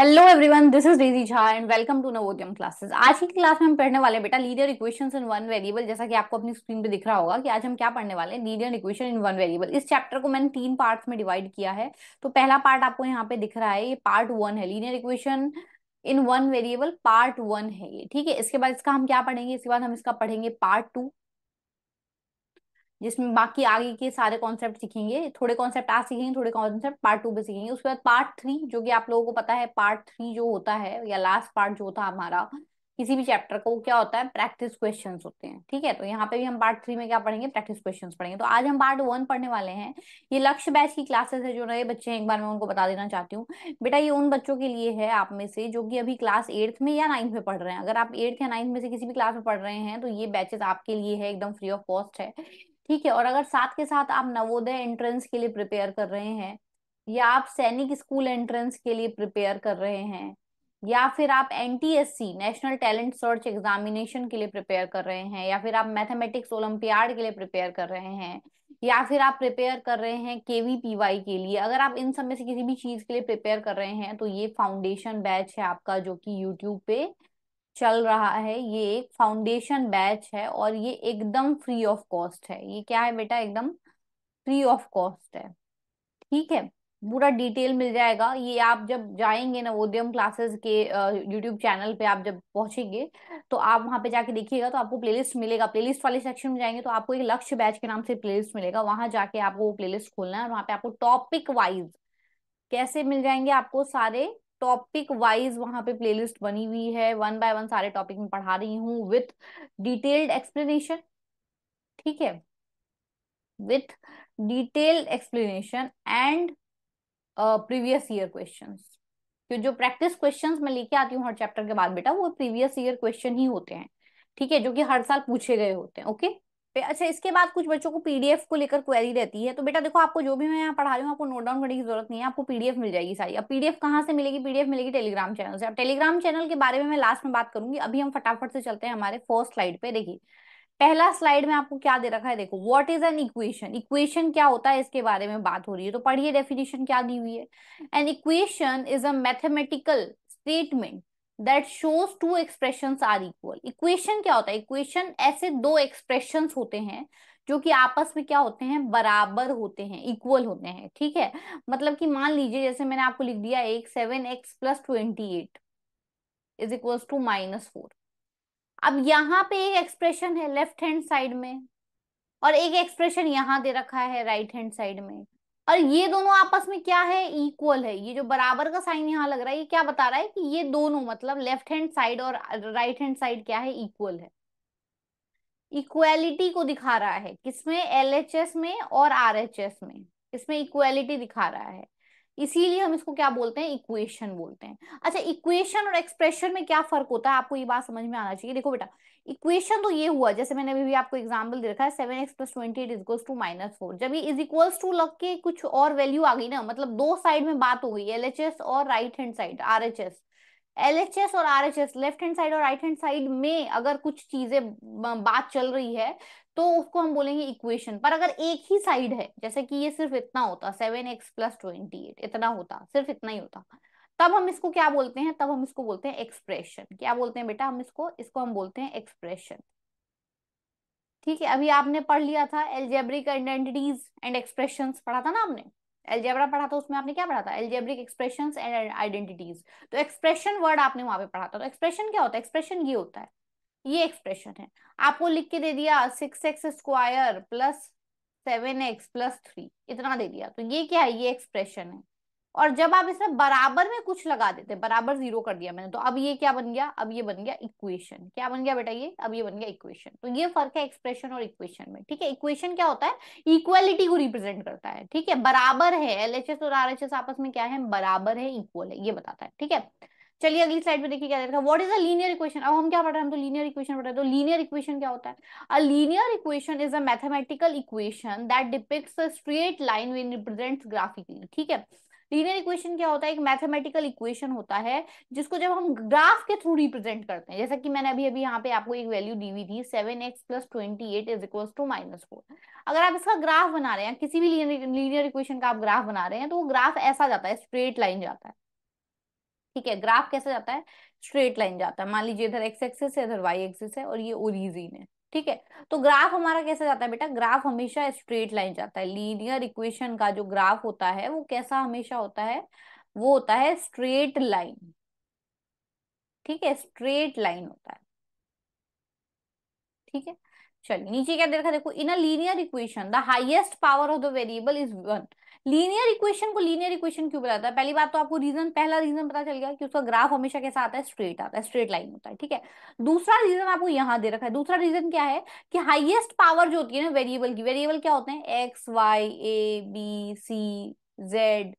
Hello everyone this is Reji Jha and welcome to Navodayam classes आज की class में हम पढ़ने वाले बेटा linear equation in one variable जैसा कि आपको अपनी स्क्रीन पे दिख रहा होगा कि आज हम क्या पढ़ने वाले हैं linear equation in one variable इस चैप्टर को मैंने तीन पार्ट्स में डिवाइड किया है तो पहला पार्ट आपको यहाँ पे दिख रहा है ये पार्ट वन है linear equation in one variable part one है ये ठीक है इसके बाद इसका हम क्या पढ़ेंगे इसके बाद हम इसका पढ़ेंगे पार्ट टू जिसमें बाकी आगे के सारे कॉन्सेप्ट सीखेंगे थोड़े कॉन्सेप्ट आज सीखेंगे थोड़े कॉन्सेप्ट पार्ट टू पे सीखेंगे उसके बाद पार्ट थ्री जो कि आप लोगों को पता है पार्ट थ्री जो होता है या लास्ट पार्ट जो था हमारा किसी भी चैप्टर का वो क्या होता है प्रैक्टिस क्वेश्चंस होते हैं ठीक है तो यहाँ पे भी हम पार्ट थ्री में क्या पढ़ेंगे प्रैक्टिस क्वेश्चंस पढ़ेंगे तो आज हम पार्ट वन पढ़ने वाले हैं ये लक्ष्य बैच की क्लासेस है जो नए बच्चे हैं एक बार मैं उनको बता देना चाहती हूँ बेटा ये उन बच्चों के लिए है आप में से जो कि अभी क्लास एट्थ में या नाइन्थ में पढ़ रहे हैं अगर आप एट्थ या नाइन्थ में से किसी भी क्लास में पढ़ रहे हैं तो ये बैचेस आपके लिए है एकदम फ्री ऑफ कॉस्ट है ठीक है और अगर साथ के साथ आप नवोदय एंट्रेंस के लिए प्रिपेयर कर रहे हैं या आप सैनिक स्कूल एंट्रेंस के लिए प्रिपेयर कर रहे हैं या फिर आप NTSC national talent search examination के लिए प्रिपेयर कर रहे हैं या फिर आप मैथमेटिक्स ओलंपियाड के लिए प्रिपेयर कर रहे हैं या फिर आप प्रिपेयर कर रहे हैं केवीपीवाई के लिए अगर आप इन सब में से किसी भी चीज के लिए प्रिपेयर कर रहे हैं तो ये फाउंडेशन बैच है आपका जो कि यूट्यूब पे चल रहा है ये एक फाउंडेशन बैच है और ये एकदम फ्री ऑफ कॉस्ट है ये क्या है बेटा एकदम फ्री ऑफ कॉस्ट है ठीक है पूरा डिटेल मिल जाएगा ये आप जब जाएंगे नवोदयम क्लासेस के यूट्यूब चैनल पे आप जब पहुंचेंगे तो आप वहां पे जाके देखिएगा तो आपको प्लेलिस्ट मिलेगा प्लेलिस्ट वाले सेक्शन में जाएंगे तो आपको एक लक्ष्य बैच के नाम से प्लेलिस्ट मिलेगा वहां जाके आपको वो प्लेलिस्ट खोलना है और वहां पे आपको टॉपिक वाइज कैसे मिल जाएंगे आपको सारे टॉपिक वाइज वहां पे प्लेलिस्ट बनी हुई है वन बाय वन सारे टॉपिक में पढ़ा रही हूँ विथ डिटेल्ड एक्सप्लेनेशन ठीक है with detailed explanation and previous year questions क्यों जो प्रैक्टिस क्वेश्चंस मैं लेके आती हूँ हर चैप्टर के बाद बेटा वो प्रीवियस ईयर क्वेश्चन ही होते हैं ठीक है जो कि हर साल पूछे गए होते हैं ओके पे अच्छा इसके बाद कुछ बच्चों को पीडीएफ को लेकर क्वेरी रहती है तो बेटा देखो आपको जो भी मैं यहाँ पढ़ा रही हूँ आपको नोट डाउन करने की जरूरत नहीं है आपको पीडीएफ मिल जाएगी सारी अब पीडीएफ कहाँ से मिलेगी पीडीएफ मिलेगी टेलीग्राम चैनल से अब टेलीग्राम चैनल के बारे में मैं लास्ट में बात करूंगी अभी हम फटाफट से चलते हैं हमारे फर्स्ट स्लाइड पे देखिए पहला स्लाइड में आपको क्या दे रखा है देखो what is an equation equation क्या होता है इसके बारे में बात हो रही है तो पढ़िए डेफिनेशन क्या दी हुई है an equation is a mathematical statement that shows two expression are equal equation क्या होता है इक्वेशन ऐसे दो एक्सप्रेशन होते हैं जो कि आपस में क्या होते हैं बराबर होते हैं इक्वल होते हैं ठीक है मतलब कि मान लीजिए जैसे मैंने आपको लिख दिया एक seven x plus twenty eight is equal to minus four अब यहाँ पे एक एक्सप्रेशन है लेफ्ट हैंड साइड में और एक एक्सप्रेशन यहाँ दे रखा है राइट हैंड साइड में और ये दोनों आपस में क्या है इक्वल है ये जो बराबर का साइन यहाँ लग रहा है ये क्या बता रहा है कि ये दोनों मतलब लेफ्ट हैंड साइड और राइट हैंड साइड क्या है इक्वल है इक्वेलिटी को दिखा रहा है किसमें एल एच एस में और आर एच एस में इसमें इक्वेलिटी दिखा रहा है इसीलिए हम इसको क्या बोलते हैं इक्वेशन बोलते हैं अच्छा इक्वेशन और एक्सप्रेशन में क्या फर्क होता है आपको ये बात समझ में आना चाहिए देखो बेटा इक्वेशन तो ये हुआ जैसे मैंने अभी भी आपको एग्जांपल दे रखा है seven x plus twenty eight is equals to minus four जब ये इज इक्वल्स टू लग के कुछ और वैल्यू आ गई ना मतलब दो साइड में बात हो गई एल और right hand side R S और आरएचएस लेफ्ट हैंड साइड और राइट हैंड साइड में अगर कुछ चीजें बात चल रही है तो उसको हम बोलेंगे इक्वेशन पर अगर एक ही साइड है जैसे कि ये सिर्फ इतना होता seven x plus twenty eight इतना होता सिर्फ इतना ही होता तब हम इसको क्या बोलते हैं तब हम इसको बोलते हैं एक्सप्रेशन क्या बोलते हैं बेटा हम इसको इसको हम बोलते हैं एक्सप्रेशन ठीक है अभी आपने पढ़ लिया था एल्जेब्रिक आइडेंटिटीज एंड एक्सप्रेशन पढ़ा था ना आपने एलजेब्रा पढ़ा था उसमें आपने क्या पढ़ा था एलजेब्रिक एक्सप्रेशन एंड आइडेंटिटीज तो एक्सप्रेशन वर्ड आपने वहां पे पढ़ा था तो एक्सप्रेशन क्या होता है एक्सप्रेशन ये होता है ये एक्सप्रेशन है आपको लिख के दे दिया six X square plus seven x plus three इतना दे दिया तो ये क्या है ये एक्सप्रेशन है और जब आप इसमें बराबर में कुछ लगा देते बराबर जीरो कर दिया मैंने तो अब ये क्या बन गया अब ये बन गया इक्वेशन क्या बन गया बेटा ये अब ये बन गया इक्वेशन तो ये फर्क है एक्सप्रेशन और इक्वेशन में ठीक है इक्वेशन क्या होता है इक्वेलिटी को रिप्रेजेंट करता है ठीक है बराबर है एल और आर आपस में क्या है बराबर है इक्वल है ये बताता है ठीक है चलिए अगली स्लाइड में देखिए क्या देखा वॉट इज अर इक्वेशन अब हम क्या पढ़ रहे हैं हम तो लीनियर इक्वेशन पढ़ रहे हैं तो लीनियर इक्वेशन क्या होता है a linear equation is a mathematical equation that depicts a straight line when represent graphically ठीक है लीनियर इक्वेशन क्या होता है एक मैथमेटिकल इक्वेशन होता है जिसको जब हम ग्राफ के थ्रू रिप्रेजेंट करते हैं जैसा कि मैंने अभी अभी यहाँ पे आपको एक वैल्यू दी हुई थी seven x plus twenty eight is to minus four अगर आप इसका ग्राफ बना रहे हैं किसी भी लीनियर इक्वेशन का आप ग्राफ बना रहे हैं तो वो ग्राफ ऐसा जाता है स्ट्रेट लाइन जाता है ठीक है ग्राफ कैसे जाता है स्ट्रेट लाइन जाता है मान लीजिए इधर एक्स एक्सिस है इधर वाई एक्सिस है और ये ओरिजिन है ठीक है तो ग्राफ हमारा कैसे जाता है बेटा ग्राफ हमेशा स्ट्रेट लाइन जाता है लीनियर इक्वेशन का जो ग्राफ होता है वो कैसा हमेशा होता है वो होता है स्ट्रेट लाइन ठीक है स्ट्रेट लाइन होता है ठीक है चलिए नीचे क्या देखा देखो in a linear equation the highest power of the variable is one linear equation को लीनियर इक्वेशन क्यों बताता है पहली बात तो आपको रीजन पहला रीजन पता चल गया कि उसका ग्राफ हमेशा कैसा आता है स्ट्रेट आता है स्ट्रेट लाइन होता है ठीक है दूसरा रीजन आपको यहाँ दे रखा है दूसरा रीजन क्या है कि हाइएस्ट पावर जो होती है ना वेरिएबल की वेरिएबल क्या होते हैं X Y A B C Z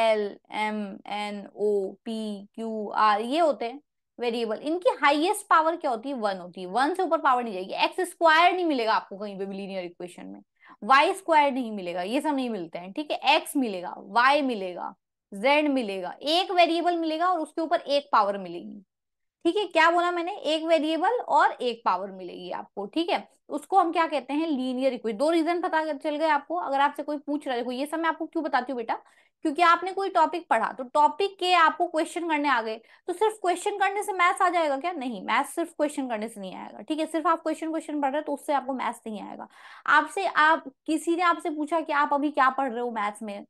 L M N O P Q R ये होते हैं वेरिएबल इनकी हाईएस्ट पावर क्या होती है वन होती है वन से ऊपर पावर नहीं जाएगी एक्स स्क्वायर नहीं मिलेगा आपको कहीं पे भी लीनियर इक्वेशन में वाई स्क्वायर नहीं मिलेगा ये सब नहीं मिलते हैं ठीक है एक्स मिलेगा वाई मिलेगा जेड मिलेगा एक वेरिएबल मिलेगा और उसके ऊपर एक पावर मिलेगी ठीक है क्या बोला मैंने एक वेरिएबल और एक पावर मिलेगी आपको ठीक है उसको हम क्या कहते हैं लीनियर इक्वेशन दो रीजन पता चल गए आपको अगर आपसे कोई पूछ रहा है ये सब मैं आपको क्यों बताती हूँ बेटा क्योंकि आपने कोई टॉपिक पढ़ा तो टॉपिक के आपको क्वेश्चन करने आ गए तो सिर्फ क्वेश्चन करने से मैथ्स आ जाएगा क्या नहीं मैथ्स सिर्फ क्वेश्चन करने से नहीं आएगा ठीक है सिर्फ आप क्वेश्चन क्वेश्चन पढ़ रहे हो तो उससे आपको मैथ्स नहीं आएगा आपसे आप किसी ने आपसे पूछा कि आप अभी क्या पढ़ रहे हो मैथ्स में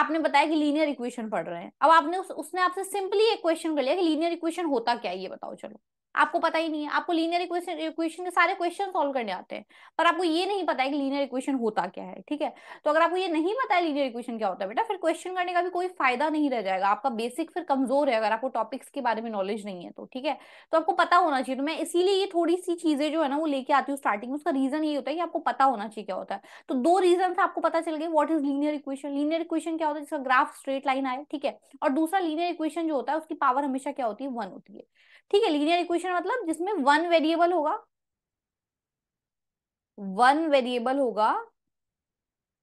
आपने बताया कि लीनियर इक्वेशन पढ़ रहे हैं अब आपने उस, उसने आपसे सिंपली एक क्वेश्चन कर लिया कि लीनियर इक्वेशन होता क्या है ये बताओ चलो आपको पता ही नहीं है आपको लीनियर इक्वेशन इक्वेशन के सारे क्वेश्चन सॉल्व करने आते हैं पर आपको ये नहीं पता है कि लीनियर इक्वेशन होता क्या है ठीक है तो अगर आपको ये नहीं पता है लीनियर इक्वेशन क्या होता है बेटा फिर क्वेश्चन करने का भी कोई फायदा नहीं रह जाएगा आपका बेसिक फिर कमजोर है अगर आपको टॉपिक्स के बारे में नॉलेज नहीं है तो ठीक है तो आपको पता होना चाहिए तो मैं इसीलिए ये थोड़ी सी चीजें जो है ना वो लेके आती हूँ स्टार्टिंग में उसका रीजन ये होता है कि आपको पता होना चाहिए क्या होता है तो दो रीजन से आपको पता चल गया what is linear equation linear equation क्या होता है जिसका ग्राफ स्ट्रेट लाइन आए ठीक है और दूसरा लीनियर इक्वेशन जो होता है उसकी पावर हमेशा क्या होती है वन होती है ठीक है लीनियर इक्वेशन मतलब जिसमें वन वेरिएबल होगा वन वेरिएबल होगा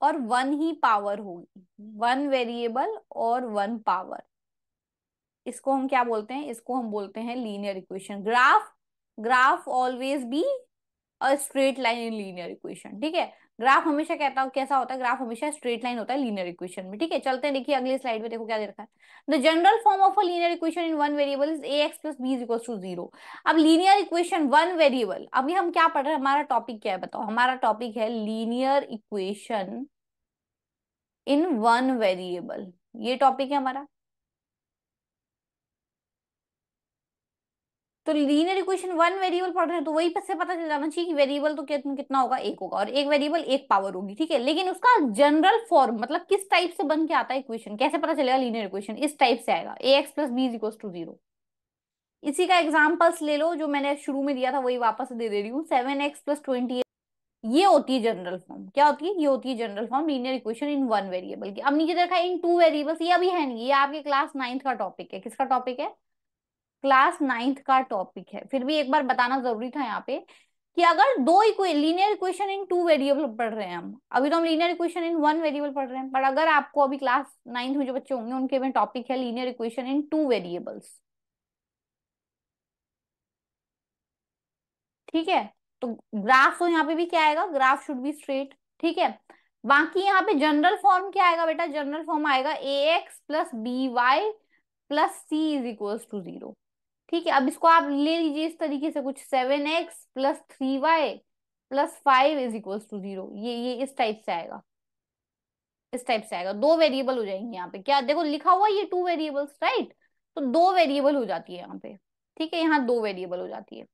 और वन ही पावर होगी वन वेरिएबल और वन पावर इसको हम क्या बोलते हैं इसको हम बोलते हैं linear equation graph graph always be a straight line in linear equation ठीक है ग्राफ हमेशा कहता हूँ कैसा होता है ग्राफ हमेशा स्ट्रेट लाइन होता है लीनियर इक्वेशन में ठीक है चलते हैं देखिए अगली स्लाइड में देखो क्या दे रखा है the general form of a linear equation in one variable is A x plus B is equal to zero अब लीनियर इक्वेशन वन वेरिएबल अभी हम क्या पढ़ रहे हैं हमारा टॉपिक क्या है बताओ हमारा टॉपिक है linear equation in one variable ये टॉपिक है हमारा तो लीनियर इक्वेशन वन वेरिएबल पढ़ रहे हैं तो वही से पता चल जाना चाहिए कि वेरिएबल तो कितना होगा एक होगा और एक वेरिएबल एक पावर होगी ठीक है लेकिन उसका जनरल फॉर्म मतलब किस टाइप से बन के आता है इक्वेशन कैसे पता चलेगा लीनियर इक्वेशन इस टाइप से आएगा a x plus b equal to zero इसी का एग्जाम्पल्स ले लो जो मैंने शुरू में दिया था वही वापस दे दे रही हूँ सेवन एक्स प्लस ट्वेंटी ये होती है जनरल फॉर्म क्या होती है ये होती है general form linear equation in one variable की अब नीचे देखा इन टू वेरिएबल्स ये अभी है नहीं ये आपके क्लास नाइन्थ का टॉपिक है किसका टॉपिक है क्लास नाइन्थ का टॉपिक है फिर भी एक बार बताना जरूरी था यहाँ पे कि अगर दो linear equation in two variable पढ़ रहे हैं हम अभी तो हम linear equation in one variable पढ़ रहे हैं पर अगर आपको अभी क्लास नाइन्थ में जो बच्चे होंगे उनके में टॉपिक है linear equation in two variables ठीक है तो ग्राफ तो यहाँ पे भी क्या आएगा ग्राफ शुड बी स्ट्रेट ठीक है बाकी यहाँ पे जनरल फॉर्म क्या आएगा बेटा जनरल फॉर्म आएगा a x plus b y plus c is equal to zero ठीक है अब इसको आप ले लीजिए इस तरीके से कुछ seven x plus three y plus five is equal to zero ये ये इस टाइप से आएगा इस टाइप से आएगा दो वेरिएबल हो जाएंगे यहाँ पे क्या देखो लिखा हुआ ये टू वेरिएबल्स राइट तो दो वेरिएबल हो जाती है यहाँ पे ठीक है यहाँ दो वेरिएबल हो जाती है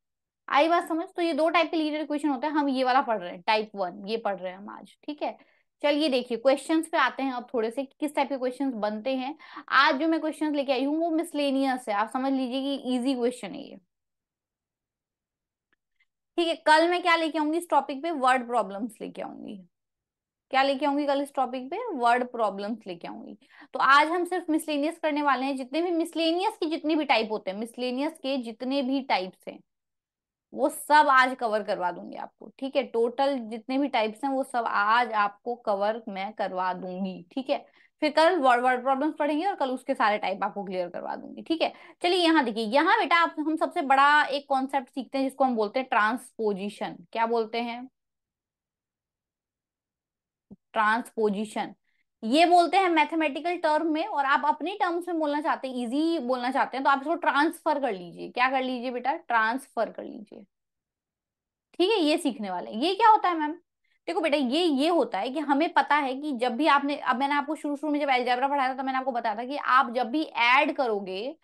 आई बात समझ तो ये दो टाइप के लीनियर इक्वेशन होता है हम ये वाला पढ़ रहे हैं टाइप वन ये पढ़ रहे हैं हम आज ठीक है चलिए देखिए क्वेश्चंस पे आते हैं अब थोड़े से किस टाइप के क्वेश्चंस बनते हैं आज जो मैं क्वेश्चंस लेके आई हूँ वो मिसलेनियस है आप समझ लीजिए कि इजी क्वेश्चन है ये ठीक है कल मैं क्या लेके आऊंगी इस टॉपिक पे वर्ड प्रॉब्लम्स लेके आऊंगी क्या लेके आऊंगी कल इस टॉपिक पे वर्ड प्रॉब्लम्स लेके आऊंगी तो आज हम सिर्फ मिसलेनियस करने वाले हैं जितने भी मिसलेनियस के जितने भी टाइप होते हैं मिसलेनियस के जितने भी टाइप्स हैं वो सब आज कवर करवा दूंगी आपको ठीक है टोटल जितने भी टाइप्स हैं वो सब आज आपको कवर मैं करवा दूंगी ठीक है फिर कल वर्ड वर्ड प्रॉब्लम्स पढ़ेंगे और कल उसके सारे टाइप आपको क्लियर करवा दूंगी ठीक है चलिए यहाँ देखिए यहाँ बेटा आप हम सबसे बड़ा एक कॉन्सेप्ट सीखते हैं जिसको हम बोलते हैं ट्रांसपोजिशन क्या बोलते हैं ट्रांसपोजिशन ये बोलते हैं मैथमेटिकल टर्म में और आप अपने टर्म्स में बोलना चाहते हैं इजी बोलना चाहते हैं तो आप इसको ट्रांसफर कर लीजिए क्या कर लीजिए बेटा ट्रांसफर कर लीजिए ठीक है ये सीखने वाले ये क्या होता है मैम देखो बेटा ये ये होता है कि हमें पता है कि जब भी आपने अब मैंने आपको शुरू शुरू में जब एल्जेब्रा पढ़ाया था तो मैंने आपको बताया था कि आप जब भी एड करोगे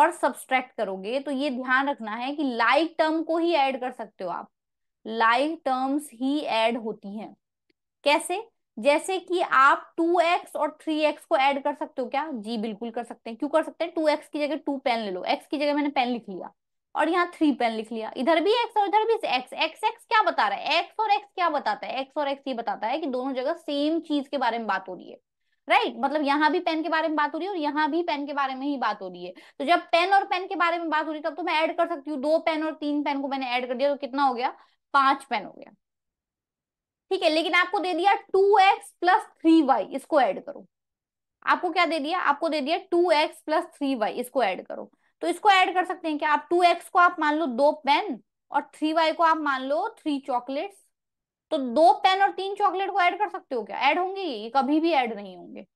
और सब्सट्रैक्ट करोगे तो ये ध्यान रखना है कि लाइक टर्म को ही एड कर सकते हो आप लाइक टर्म्स ही एड होती है कैसे जैसे कि आप 2x और 3x को ऐड कर सकते हो क्या जी बिल्कुल कर सकते हैं क्यों कर सकते हैं 2x की जगह टू पेन ले लो x की जगह मैंने पेन लिख लिया और यहाँ थ्री पेन लिख लिया इधर भी x और इधर भी x x x क्या बता रहा है x और x क्या बताता है x और x ये बताता है कि दोनों जगह सेम चीज के बारे में बात हो रही है राइट right? मतलब यहाँ भी पेन के बारे में बात हो रही है और यहाँ भी पेन के बारे में ही बात हो रही है तो जब पेन और पेन के बारे में बात हो रही है तब तो मैं ऐड कर सकती हूँ दो पेन और तीन पेन को मैंने ऐड कर दिया तो कितना हो गया पांच पेन हो गया ठीक है लेकिन आपको दे दिया two x plus three y इसको एड करो आपको क्या दे दिया आपको दे दिया two x plus three y इसको एड करो तो इसको एड कर सकते हैं क्या आप टू एक्स को आप मान लो दो पेन और थ्री वाई को आप मान लो थ्री चॉकलेट तो दो पेन और तीन चॉकलेट को ऐड कर सकते हो क्या ऐड होंगे ये कभी भी ऐड नहीं होंगे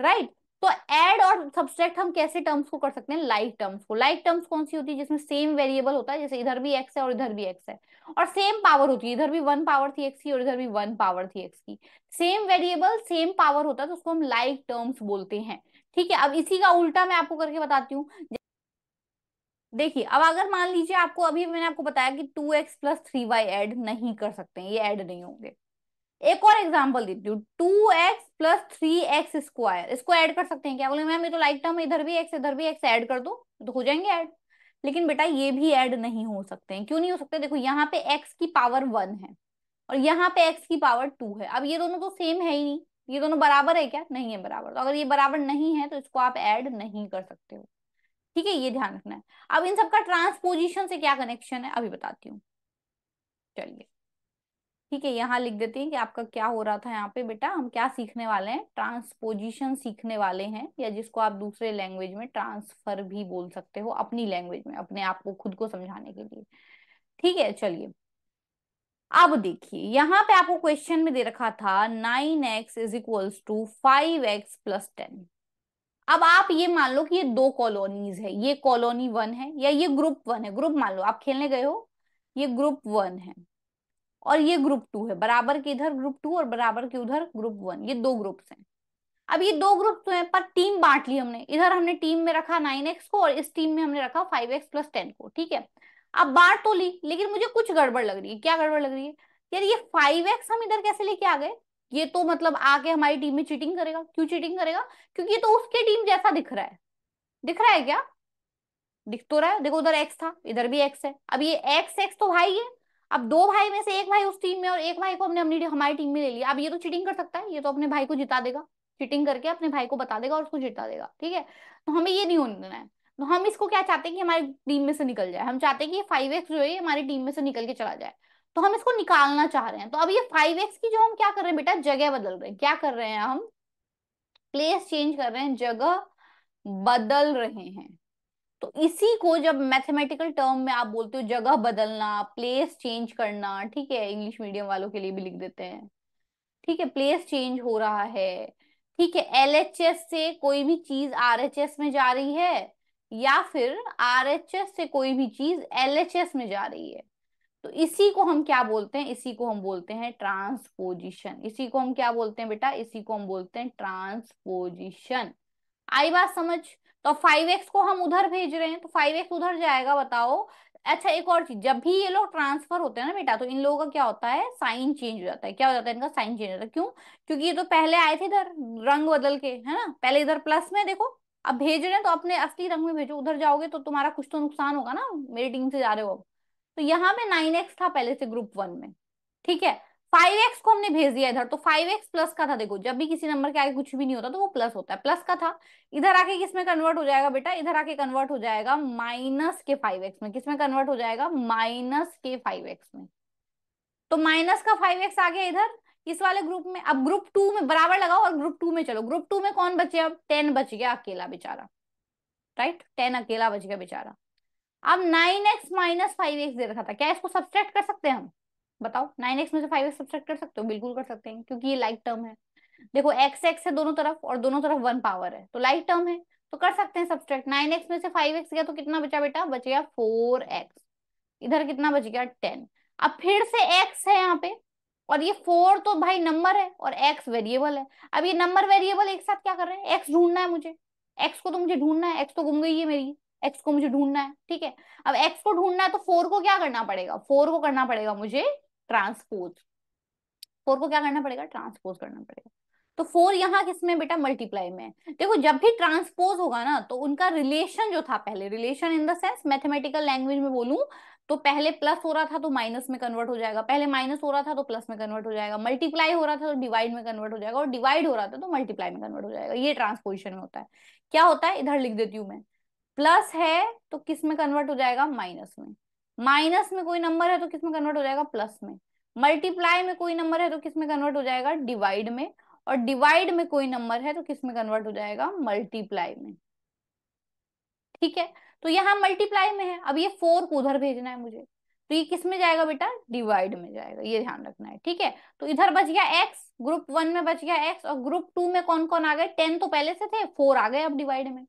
राइट तो एड और सब्सट्रैक्ट हम कैसे टर्म्स को कर सकते हैं लाइक टर्म्स को लाइक टर्म्स कौन सी होती है जिसमें सेम वेरिएबल होता है जैसे इधर भी एक्स है और इधर भी एक्स है और सेम पावर होती है इधर भी वन पावर थी एक्स की और इधर भी वन पावर थी एक्स की सेम वेरिएबल सेम पावर होता है तो उसको हम लाइक like टर्म्स बोलते हैं ठीक है अब इसी का उल्टा मैं आपको करके बताती हूँ देखिए अब अगर मान लीजिए आपको अभी मैंने आपको बताया कि two x plus three y add नहीं कर सकते ये एड नहीं होंगे एक और एग्जाम्पल देती हूँ two x plus three x square इसको एड कर सकते हैं क्या बोले मैम ये तो लाइक टर्म इधर भी एक्स इधर भी एक्स एड कर दो तो हो जाएंगे एड लेकिन बेटा ये भी एड नहीं हो सकते हैं क्यों नहीं हो सकते देखो यहाँ पे एक्स की पावर वन है और यहाँ पे एक्स की पावर टू है अब ये दोनों तो सेम है ही नहीं ये दोनों बराबर है क्या नहीं है बराबर तो अगर ये बराबर नहीं है तो इसको आप एड नहीं कर सकते हो ठीक है ये ध्यान रखना है अब इन सबका ट्रांसपोजिशन से क्या कनेक्शन है अभी बताती हूँ चलिए ठीक है यहाँ लिख देते हैं कि आपका क्या हो रहा था यहाँ पे बेटा हम क्या सीखने वाले हैं ट्रांसपोजिशन सीखने वाले हैं या जिसको आप दूसरे लैंग्वेज में ट्रांसफर भी बोल सकते हो अपनी लैंग्वेज में अपने आप को खुद को समझाने के लिए ठीक है चलिए अब देखिए यहाँ पे आपको क्वेश्चन में दे रखा था nine x is equals to five x plus ten अब आप ये मान लो कि ये दो कॉलोनीज है ये कॉलोनी वन है या ये ग्रुप वन है ग्रुप मान लो आप खेलने गए हो ये ग्रुप वन है और ये ग्रुप टू है बराबर के इधर ग्रुप टू और बराबर के उधर ग्रुप वन ये दो ग्रुप्स हैं अब ये दो ग्रुप तो हैं पर टीम बांट ली हमने इधर हमने टीम में रखा नाइन एक्स को और इस टीम में हमने रखा फाइव एक्स प्लस टेन को ठीक है अब बांट तो ली लेकिन मुझे कुछ गड़बड़ लग रही है क्या गड़बड़ लग रही है यार ये फाइव एक्स हम इधर कैसे लेके आ गए ये तो मतलब आके हमारी टीम में चीटिंग करेगा क्यों चीटिंग करेगा क्योंकि ये तो उसके टीम जैसा दिख रहा है दिख रहा है क्या दिख तो रहा है देखो उधर एक्स था इधर भी एक्स है अब ये एक्स एक्स तो भाई है अब दो भाई में से एक भाई उस टीम में और एक भाई को हमने अपनी हमारी टीम में ले लिया अब ये तो चीटिंग कर सकता है ये तो अपने भाई को जिता देगा चीटिंग करके अपने भाई को बता देगा और उसको जिता देगा ठीक है तो हमें ये नहीं होने देना है तो हम इसको क्या चाहते हैं कि हमारी टीम में से निकल जाए हम चाहते हैं कि ये फाइव एक्स जो है हमारी टीम में से निकल के चला जाए तो हम इसको निकालना चाह रहे हैं तो अब ये फाइव एक्स की जो हम क्या कर रहे हैं बेटा जगह बदल रहे हैं क्या कर रहे हैं हम प्लेस चेंज कर रहे हैं जगह बदल रहे हैं तो इसी को जब मैथमेटिकल टर्म में आप बोलते हो जगह बदलना प्लेस चेंज करना ठीक है इंग्लिश मीडियम वालों के लिए भी लिख देते हैं ठीक है प्लेस चेंज हो रहा है ठीक है एलएचएस से कोई भी चीज आरएचएस में जा रही है या फिर आरएचएस से कोई भी चीज एलएचएस में जा रही है तो इसी को हम क्या बोलते हैं इसी को हम बोलते हैं ट्रांसपोजिशन इसी को हम क्या बोलते हैं बेटा इसी को हम बोलते हैं ट्रांसपोजिशन आई बात समझ तो फाइव एक्स को हम उधर भेज रहे हैं तो फाइव एक्स उधर जाएगा बताओ अच्छा एक और चीज जब भी ये लोग ट्रांसफर होते हैं ना बेटा तो इन लोगों का क्या होता है साइन चेंज हो जाता है क्या हो जाता है इनका साइन चेंज हो जाता है क्यों क्योंकि ये तो पहले आए थे इधर रंग बदल के है ना पहले इधर प्लस में देखो अब भेज रहे हैं तो अपने असली रंग में भेजो उधर जाओगे तो तुम्हारा कुछ तो नुकसान होगा ना मेरी टीम से जा रहे हो तो यहाँ में नाइन एक्स था पहले से ग्रुप वन में ठीक है फाइव एक्स को हमने भेज दिया इधर तो फाइव एक्स प्लस का था देखो जब भी किसी नंबर के आगे कुछ भी नहीं होता तो वो प्लस होता है प्लस का था इधर आके किसमें कन्वर्ट हो जाएगा बेटा इधर आके कन्वर्ट हो जाएगा माइनस के फाइव एक्स में किसमें कन्वर्ट हो जाएगा माइनस के फाइव एक्स में तो माइनस का फाइव एक्स आ गया इधर इस वाले ग्रुप में अब ग्रुप टू में बराबर लगाओ और ग्रुप टू में चलो ग्रुप टू में कौन बचे अब टेन बच गया अकेला बेचारा राइट टेन अकेला बच गया बेचारा अब nine x minus five x दे रखा था क्या इसको सब्सट्रैक्ट कर सकते हैं हम बताओ नाइन एक्स में से फाइव एक्स सब्सट्रैक्ट कर सकते हो बिल्कुल कर सकते हैं क्योंकि ये लाइक टर्म है देखो एक्स एक्स है दोनों तरफ और दोनों तरफ वन पावर है तो लाइक टर्म है तो कर सकते हैं सब्सट्रैक्ट नाइन एक्स में से फाइव एक्स गया तो कितना बचा बेटा बच गया फोर एक्स इधर कितना बच गया टेन अब फिर से एक्स है यहाँ पे और ये फोर तो भाई नंबर है और एक्स वेरिएबल है अब ये नंबर वेरिएबल एक साथ क्या कर रहे हैं एक्स ढूंढना है मुझे एक्स को तो मुझे ढूंढना है एक्स तो गुम गई है मेरी एक्स को मुझे ढूंढना है ठीक है अब एक्स को ढूंढना है तो फोर को क्या करना पड़ेगा फोर को करना पड़ेगा मुझे ट्रांसपोज फोर को क्या करना पड़ेगा ट्रांसपोज करना पड़ेगा तो फोर यहाँ किसमें बेटा मल्टीप्लाई में देखो जब भी ट्रांसपोज होगा ना तो उनका रिलेशन जो था पहले relation in the sense mathematical language में बोलूं तो पहले प्लस हो रहा था तो माइनस में कन्वर्ट हो जाएगा पहले माइनस हो रहा था तो प्लस में कन्वर्ट हो जाएगा मल्टीप्लाई हो रहा था तो डिवाइड में कन्वर्ट हो जाएगा और डिवाइड हो रहा था तो मल्टीप्लाई में कन्वर्ट हो जाएगा ये ट्रांसपोजिशन में होता है क्या होता है इधर लिख देती हूँ मैं प्लस है तो किस में कन्वर्ट हो जाएगा माइनस में माइनस में कोई नंबर है तो किस में कन्वर्ट हो जाएगा प्लस में मल्टीप्लाई में कोई नंबर है तो किस में कन्वर्ट हो जाएगा डिवाइड में और डिवाइड में कोई नंबर है तो किस में कन्वर्ट हो जाएगा मल्टीप्लाई में ठीक है तो यहाँ मल्टीप्लाई में है अब ये फोर को उधर भेजना है मुझे तो ये किस में जाएगा बेटा डिवाइड में जाएगा ये ध्यान रखना है ठीक है तो इधर बच गया एक्स ग्रुप वन में बच गया एक्स और ग्रुप टू में कौन कौन आ गए टेन तो पहले से थे फोर आ गए अब डिवाइड में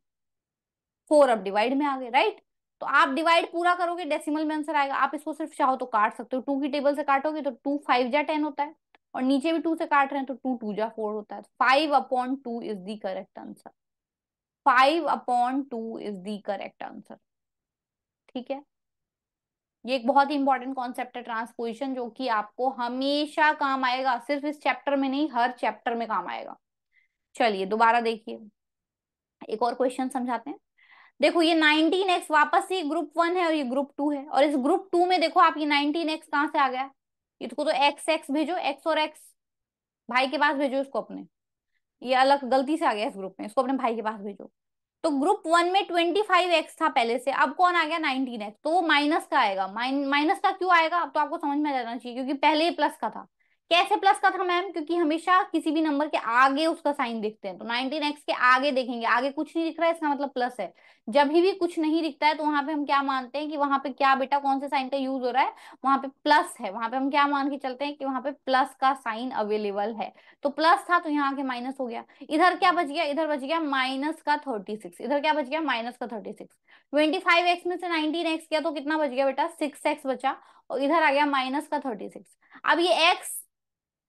फोर अब डिवाइड में आ गए राइट तो आप डिवाइड पूरा करोगे डेसिमल में आंसर आएगा आप इसको सिर्फ चाहो तो काट सकते हो टू की टेबल से काटोगे तो टू फाइव जा टेन होता है और नीचे भी टू से काट रहे हैं तो टू टू जा फोर होता है five upon two is the correct answer five upon two is the correct answer ठीक है ये एक बहुत ही इंपॉर्टेंट कॉन्सेप्ट है ट्रांसपोजिशन जो कि आपको हमेशा काम आएगा सिर्फ इस चैप्टर में नहीं हर चैप्टर में काम आएगा चलिए दोबारा देखिए एक और क्वेश्चन समझाते हैं देखो ये नाइनटीन एक्स वापस से ग्रुप वन है और ये ग्रुप टू है और इस ग्रुप टू में देखो आप ये नाइनटीन एक्स कहाँ से आ गया इसको तो एक्स एक्स भेजो एक्स और एक्स भाई के पास भेजो इसको अपने ये अलग गलती से आ गया इस ग्रुप में इसको अपने भाई के पास भेजो तो ग्रुप वन में ट्वेंटी फाइव एक्स था पहले से अब कौन आ गया नाइनटीन एक्स तो वो माइनस का आएगा माइनस का क्यों आएगा अब तो आपको समझ में आ जाना चाहिए क्योंकि पहले ही प्लस का था कैसे प्लस का था मैम क्योंकि हमेशा किसी भी नंबर के आगे उसका साइन देखते हैं तो नाइनटीन एक्स के आगे देखेंगे आगे कुछ नहीं दिख रहा है इसका मतलब प्लस है जब भी कुछ नहीं दिखता है तो वहां पे हम क्या मानते हैं कि वहां पे क्या बेटा कौन से साइन का यूज हो रहा है वहां पे प्लस है वहां पे हम क्या मान के चलते हैं कि वहां पे प्लस का साइन अवेलेबल है तो प्लस था तो यहाँ आगे माइनस हो गया इधर क्या बच गया इधर बच गया माइनस का थर्टी सिक्स इधर क्या बच गया माइनस का thirty six twenty five x में से नाइनटीन एक्स किया तो कितना बच गया बेटा सिक्स एक्स बचा और इधर आ गया माइनस का थर्टी सिक्स अब ये एक्स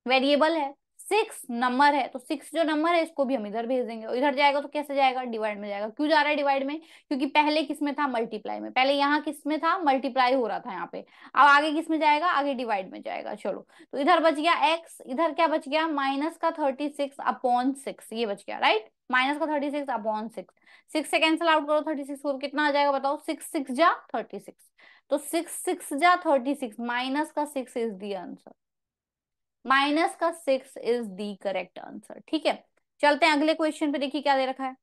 वेरिएबल है सिक्स नंबर है तो सिक्स जो नंबर है इसको भी हम इधर भेज देंगे इधर जाएगा तो कैसे जाएगा डिवाइड में जाएगा क्यों जा रहा है डिवाइड में क्योंकि पहले किस में था मल्टीप्लाई में पहले यहाँ किस में था मल्टीप्लाई हो रहा था यहाँ पे अब आगे किस में जाएगा आगे डिवाइड में जाएगा चलो तो इधर बच गया एक्स इधर क्या बच गया माइनस का थर्टी सिक्स अपॉन सिक्स ये बच गया राइट माइनस का thirty six upon six six से कैंसिल आउट करो थर्टी सिक्स और कितना आ जाएगा बताओ सिक्स सिक्स जा थर्टी सिक्स तो सिक्स सिक्स जा थर्टी सिक्स माइनस का six is the answer minus का six is the correct answer ठीक है चलते हैं अगले क्वेश्चन पे देखिए क्या दे रखा है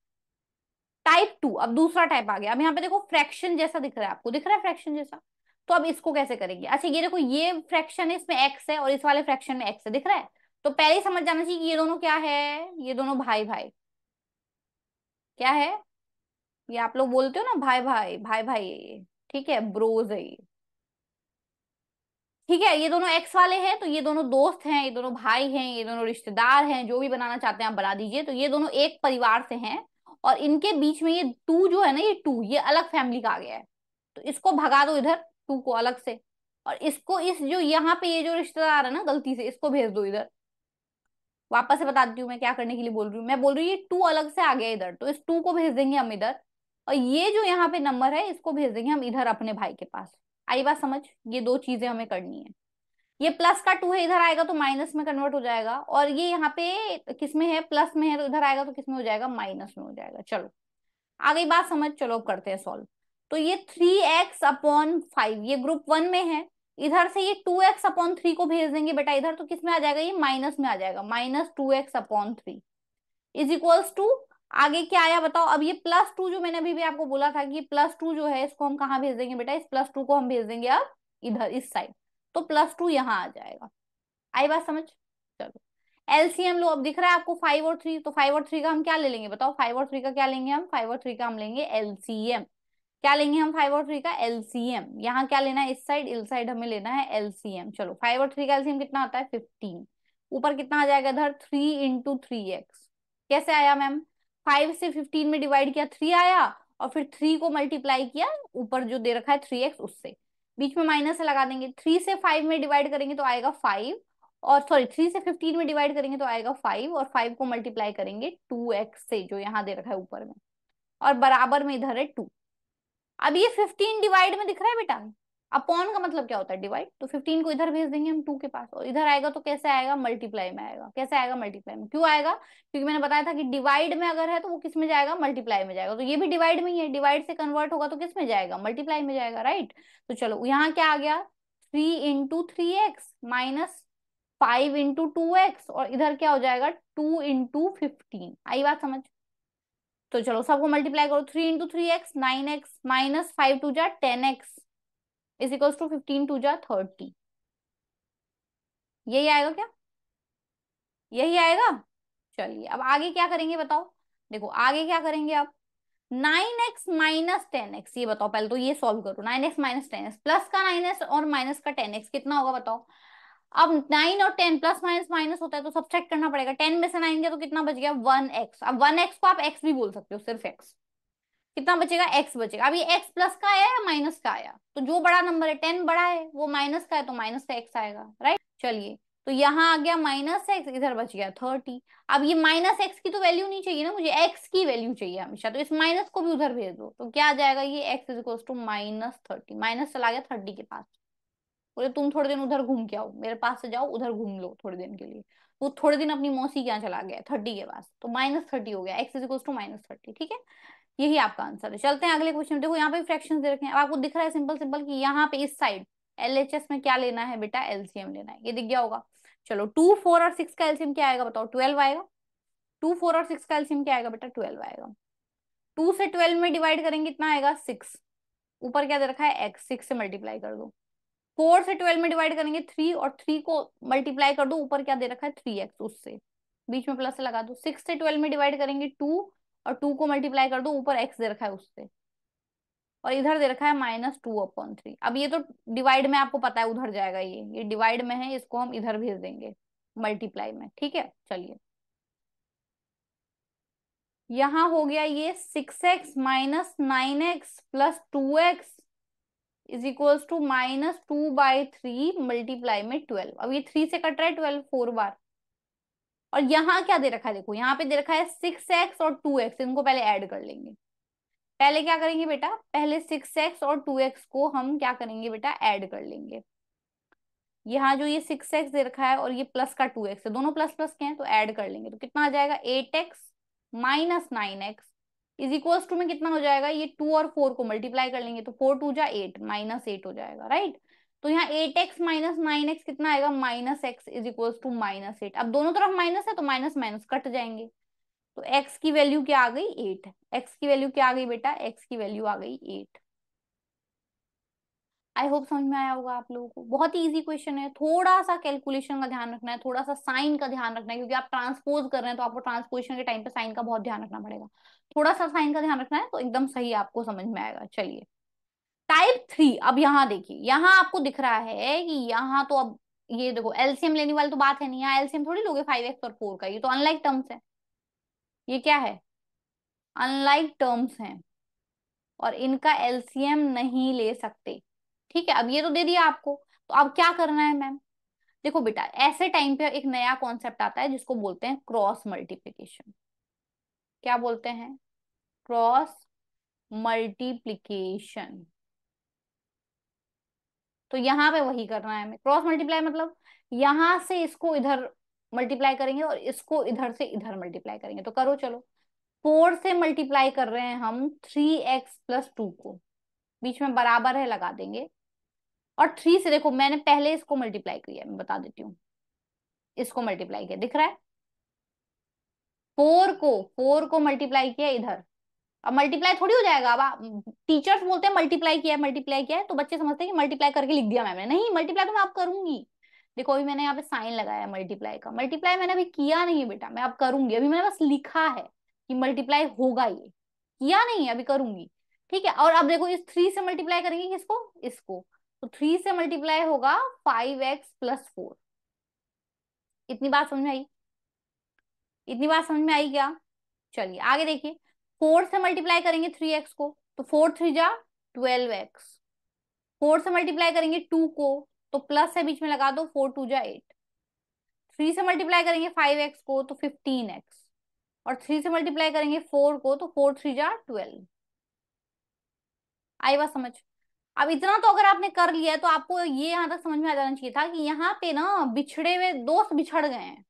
टाइप टू अब दूसरा टाइप आ गया अब यहाँ पे देखो फ्रैक्शन जैसा दिख रहा है आपको दिख रहा है फ्रैक्शन जैसा तो अब इसको कैसे करेंगे अच्छा ये देखो ये फ्रैक्शन है इसमें एक्स है और इस वाले फ्रैक्शन में एक्स है दिख रहा है तो पहले ही समझ जाना चाहिए कि ये दोनों क्या है ये दोनों भाई भाई क्या है ये आप लोग बोलते हो ना भाई भाई भाई भाई ये ठीक है ब्रोज है ये ठीक है ये दोनों एक्स वाले हैं तो ये दोनों दोस्त हैं ये दोनों भाई हैं ये दोनों रिश्तेदार हैं जो भी बनाना चाहते हैं आप बना दीजिए तो ये दोनों एक परिवार से हैं और इनके बीच में ये टू जो है ना ये टू ये अलग फैमिली का आ गया है तो इसको भगा दो इधर टू को अलग से और इसको इस जो यहाँ पे ये जो रिश्तेदार है ना गलती से इसको भेज दो इधर वापस से बताती हूँ मैं क्या करने के लिए बोल रही हूँ मैं बोल रही हूँ ये टू अलग से आ गया इधर तो इस टू को भेज देंगे हम इधर और ये जो यहाँ पे नंबर है इसको भेज देंगे हम इधर अपने भाई के पास आई बात समझ ये दो चीजें हमें करनी है ये प्लस का टू है इधर आएगा तो माइनस में कन्वर्ट हो जाएगा और ये यहाँ पे किस में है प्लस में है तो इधर आएगा तो किस में हो जाएगा माइनस में हो जाएगा चलो आगे बात समझ चलो अब करते हैं सॉल्व तो ये थ्री एक्स अपॉन फाइव ये ग्रुप वन में है इधर से ये टू एक्स अपॉन थ्री को भेज देंगे बेटा इधर तो किस में आ जाएगा ये माइनस में आ जाएगा minus two x upon three is equals to आगे क्या आया बताओ अब ये प्लस टू जो मैंने अभी भी आपको बोला था कि प्लस टू जो है इसको हम कहाँ भेज देंगे बेटा इस प्लस टू को हम भेज देंगे अब इधर इस साइड तो प्लस टू यहाँ आ जाएगा आई बात समझ चलो एलसीएम लो अब दिख रहा है आपको फाइव और थ्री तो फाइव और थ्री का हम क्या ले लेंगे बताओ फाइव और थ्री का क्या लेंगे हम फाइव और थ्री का हम लेंगे एलसीएम क्या लेंगे हम फाइव और थ्री का एलसीएम यहाँ क्या लेना है इस साइड इस साइड हमें लेना है एलसीएम चलो फाइव और थ्री का एलसीएम कितना आता है फिफ्टीन ऊपर कितना आ जाएगा इधर थ्री इंटू थ्री एक्स कैसे आया मैम फाइव से फिफ्टीन में डिवाइड किया थ्री आया और फिर थ्री को मल्टीप्लाई किया ऊपर जो दे रखा है थ्री एक्स उससे बीच में माइनस लगा देंगे थ्री से फाइव में डिवाइड करेंगे तो आएगा फाइव और सॉरी थ्री से फिफ्टीन में डिवाइड करेंगे तो आएगा फाइव और फाइव को मल्टीप्लाई करेंगे टू एक्स से जो यहाँ दे रखा है ऊपर में और बराबर में इधर है टू अब ये फिफ्टीन डिवाइड में दिख रहा है बेटा अपॉन का मतलब क्या होता है डिवाइड तो फिफ्टीन को इधर भेज देंगे हम टू के पास और इधर आएगा तो कैसे आएगा मल्टीप्लाई में आएगा कैसे आएगा मल्टीप्लाई में क्यों आएगा क्योंकि मैंने बताया था कि डिवाइड में अगर है तो वो किस में जाएगा मल्टीप्लाई में जाएगा तो ये भी डिवाइड में ही है डिवाइड से कन्वर्ट होगा तो किस में जाएगा मल्टीप्लाई में जाएगा राइट तो चलो यहाँ क्या आ गया three into three x minus five into two x और इधर क्या हो जाएगा टू इंटू फिफ्टीन आई बात समझ तो चलो सबको मल्टीप्लाई करो three into three x nine x minus five two जा ten x is equals to fifteen two जा थर्टी यही आएगा क्या यही आएगा चलिए अब आगे क्या करेंगे बताओ देखो आगे क्या करेंगे आप nine x minus ten x ये बताओ पहले तो ये सॉल्व करो nine x minus ten x plus का नाइन एक्स और माइनस का टेन एक्स कितना होगा बताओ अब नाइन और टेन प्लस माइनस माइनस होता है तो सब्सट्रैक्ट करना पड़ेगा टेन में से नाइन गया तो कितना बच गया वन एक्स अब वन एक्स को आप एक्स भी बोल सकते हो सिर्फ एक्स कितना बचेगा एक्स बचेगा अभी एक्स प्लस का आया या माइनस का आया तो जो बड़ा नंबर है टेन बड़ा है वो माइनस का है तो माइनस का एक्स आएगा राइट चलिए तो यहाँ आ गया माइनस एक्स इधर बच गया थर्टी अब ये माइनस एक्स की तो वैल्यू नहीं चाहिए ना मुझे एक्स की वैल्यू चाहिए हमेशा तो इस माइनस को भी उधर भेज दो तो क्या आ जाएगा ये x is equal to minus thirty minus चला गया थर्टी के पास बोले तुम थोड़े दिन उधर घूम के आओ मेरे पास से जाओ उधर घूम लो थोड़े दिन के लिए तो वो थोड़े दिन अपनी मौसी के यहाँ चला गया थर्टी के पास तो माइनस थर्टी हो गया x is equal to minus thirty ठीक है यही आपका आंसर है चलते हैं अगले क्वेश्चन देखो यहाँ पे फ्रैक्शन दे रखे हैं अब आपको दिख रहा है सिंपल सिंपल कि यहाँ पे इस साइड एलएचएस में क्या लेना है बेटा एलसीएम लेना है ये दिख गया होगा चलो टू फोर और सिक्स का एलसीएम क्या आएगा बताओ ट्वेल्व आएगा टू फोर और सिक्स का एलसीएम क्या आएगा बेटा ट्वेल्व आएगा टू से ट्वेल्व में डिवाइड करेंगे कितना आएगा सिक्स ऊपर क्या दे रखा है एक्स सिक्स से मल्टीप्लाई कर दो फोर से ट्वेल्व में डिवाइड करेंगे थ्री और थ्री को मल्टीप्लाई कर दो ऊपर क्या दे रखा है थ्री एक्स उससे बीच में प्लस लगा दो सिक्स से ट्वेल्व में डिवाइड करेंगे टू और टू को मल्टीप्लाई कर दो ऊपर एक्स दे रखा है उससे और इधर दे रखा है माइनस टू अपॉन थ्री अब ये तो डिवाइड में आपको पता है उधर जाएगा ये ये डिवाइड में है इसको हम इधर भेज देंगे मल्टीप्लाई में ठीक है चलिए यहां हो गया ये six x minus nine x plus two x is equals to minus two by three multiply में ट्वेल्व अब ये थ्री से कट रहा है ट्वेल्व फोर बार और यहाँ क्या दे रखा है देखो यहाँ पे दे रखा है सिक्स एक्स और टू एक्स इनको पहले ऐड कर लेंगे पहले क्या करेंगे बेटा पहले सिक्स एक्स और टू एक्स को हम क्या करेंगे बेटा ऐड कर लेंगे यहाँ जो ये सिक्स एक्स दे रखा है और ये प्लस का टू एक्स है दोनों प्लस प्लस के हैं तो ऐड कर लेंगे तो कितना आ जाएगा eight x minus nine x is equals to में कितना हो जाएगा ये टू और फोर को मल्टीप्लाई कर लेंगे तो फोर टू जा एट माइनस एट हो जाएगा राइट right? तो यहाँ eight x minus nine x कितना आएगा minus x is equal to minus eight अब दोनों तरफ माइनस है तो माइनस माइनस कट जाएंगे तो एक्स की वैल्यू क्या आ गई एट एक्स की वैल्यू क्या आ गई बेटा एक्स की वैल्यू आ गई एट आई होप समझ में आया होगा आप लोगों को बहुत ही इजी क्वेश्चन है थोड़ा सा कैलकुलेशन का ध्यान रखना है थोड़ा सा साइन का ध्यान रखना है क्योंकि आप ट्रांसपोज कर रहे हैं तो आपको ट्रांसपोजिशन के टाइम पे साइन का बहुत ध्यान रखना पड़ेगा थोड़ा सा साइन का ध्यान रखना है तो एकदम सही आपको समझ में आएगा चलिए टाइप थ्री अब यहाँ देखिए यहाँ आपको दिख रहा है कि यहाँ तो अब ये देखो एलसीएम लेने वाली तो बात है नहीं यहाँ एलसीएम थोड़ी लोगे फाइव एक्स और फोर का ये तो अनलाइक टर्म्स है ये क्या है अनलाइक टर्म्स हैं और इनका एलसीएम नहीं ले सकते ठीक है अब ये तो दे दिया आपको तो अब क्या करना है मैम देखो बेटा ऐसे टाइम पे एक नया कॉन्सेप्ट आता है जिसको बोलते हैं क्रॉस मल्टीप्लीकेशन क्या बोलते हैं क्रॉस मल्टीप्लीकेशन तो यहाँ पे वही करना है हमें क्रॉस मल्टीप्लाई मतलब यहां से इसको इधर मल्टीप्लाई करेंगे और इसको इधर से इधर मल्टीप्लाई करेंगे तो करो चलो फोर से मल्टीप्लाई कर रहे हैं हम थ्री एक्स प्लस टू को बीच में बराबर है लगा देंगे और थ्री से देखो मैंने पहले इसको मल्टीप्लाई किया मैं बता देती हूँ इसको मल्टीप्लाई किया दिख रहा है फोर को फोर को मल्टीप्लाई किया इधर अब मल्टीप्लाई थोड़ी हो जाएगा अब टीचर्स बोलते हैं मल्टीप्लाई किया है मल्टीप्लाई किया है तो बच्चे समझते हैं कि मल्टीप्लाई करके लिख दिया मैम नहीं मल्टीप्लाई तो मैं आप करूंगी देखो अभी मैंने यहाँ पे साइन लगाया मल्टीप्लाई का मल्टीप्लाई मैंने अभी किया नहीं बेटा मैं अब करूंगी अभी मैंने बस लिखा है कि मल्टीप्लाई होगा ये किया नहीं अभी करूंगी ठीक है और अब देखो इस थ्री से मल्टीप्लाई करेंगे किसको इसको तो थ्री से मल्टीप्लाई होगा फाइव एक्स प्लस फोर इतनी बात समझ में आई इतनी बात समझ में आई क्या चलिए आगे देखिए फोर से मल्टीप्लाई करेंगे थ्री एक्स को तो फोर थ्री जा ट्वेल्व एक्स फोर से मल्टीप्लाई करेंगे टू को तो प्लस है बीच में लगा दो फोर टू जा एट थ्री से मल्टीप्लाई करेंगे फाइव एक्स को तो फिफ्टीन एक्स और थ्री से मल्टीप्लाई करेंगे फोर को तो फोर थ्री जा ट्वेल्व आई बात समझ अब इतना तो अगर आपने कर लिया है तो आपको ये यहाँ तक समझ में आ जाना चाहिए था कि यहाँ पे ना बिछड़े हुए दोस्त बिछड़ गए हैं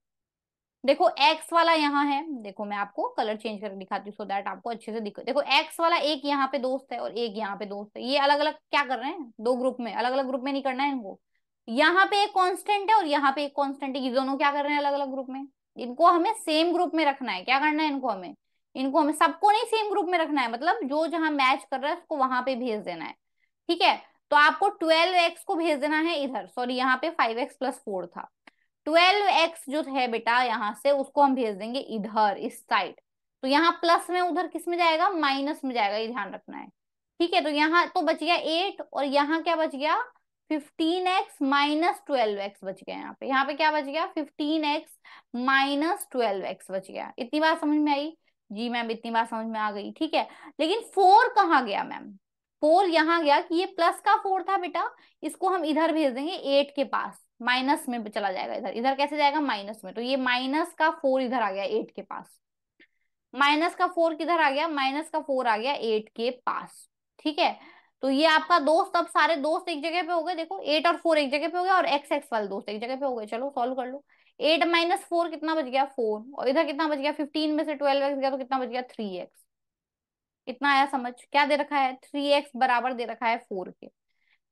देखो एक्स वाला यहाँ है देखो मैं आपको कलर चेंज करके दिखाती हूँ सो दैट आपको अच्छे से दिख देखो एक्स वाला एक यहाँ पे दोस्त है और एक यहाँ पे दोस्त है ये अलग अलग क्या कर रहे हैं दो ग्रुप में अलग अलग ग्रुप में नहीं करना है इनको यहाँ पे एक कांस्टेंट है और यहाँ पे एक कांस्टेंट है ये दोनों क्या कर रहे हैं अलग अलग ग्रुप में इनको हमें सेम ग्रुप में रखना है क्या करना है इनको हमें इनको हमें सबको नहीं सेम ग्रुप में रखना है मतलब जो जहाँ मैच कर रहा है उसको वहां पे भेज देना है ठीक है तो आपको ट्वेल्व एक्स को भेज देना है इधर सॉरी यहाँ पे फाइव एक्स प्लस फोर था ट्वेल्व एक्स जो है बेटा यहाँ से उसको हम भेज देंगे इधर इस साइड तो यहाँ प्लस में उधर किस में जाएगा माइनस में जाएगा ये ध्यान रखना है ठीक है तो यहाँ तो बच गया एट और यहाँ क्या बच गया fifteen x minus twelve x बच गया यहाँ पे यहाँ पे क्या बच गया fifteen x minus twelve x बच गया इतनी बात समझ में आई जी मैम इतनी बात समझ में आ गई ठीक है लेकिन फोर कहाँ गया मैम फोर यहाँ गया कि ये प्लस का फोर था बेटा इसको हम इधर भेज देंगे एट के पास माइनस में चला जाएगा इधर इधर कैसे जाएगा माइनस में तो ये माइनस का फोर इधर आ गया एट के पास माइनस का फोर किधर आ गया माइनस का फोर आ गया एट के पास ठीक है तो ये आपका दोस्त अब सारे दोस्त एक जगह पे हो गए देखो एट और फोर एक जगह पे हो गया और एक्स एक्स वाले दोस्त एक जगह पे हो गए चलो सॉल्व कर लो एट माइनस फोर कितना बच गया फोर और इधर कितना बच गया फिफ्टीन में से ट्वेल्व एक्स गया तो कितना बच गया थ्री एक्स कितना आया समझ क्या दे रखा है थ्री एक्स बराबर दे रखा है फोर के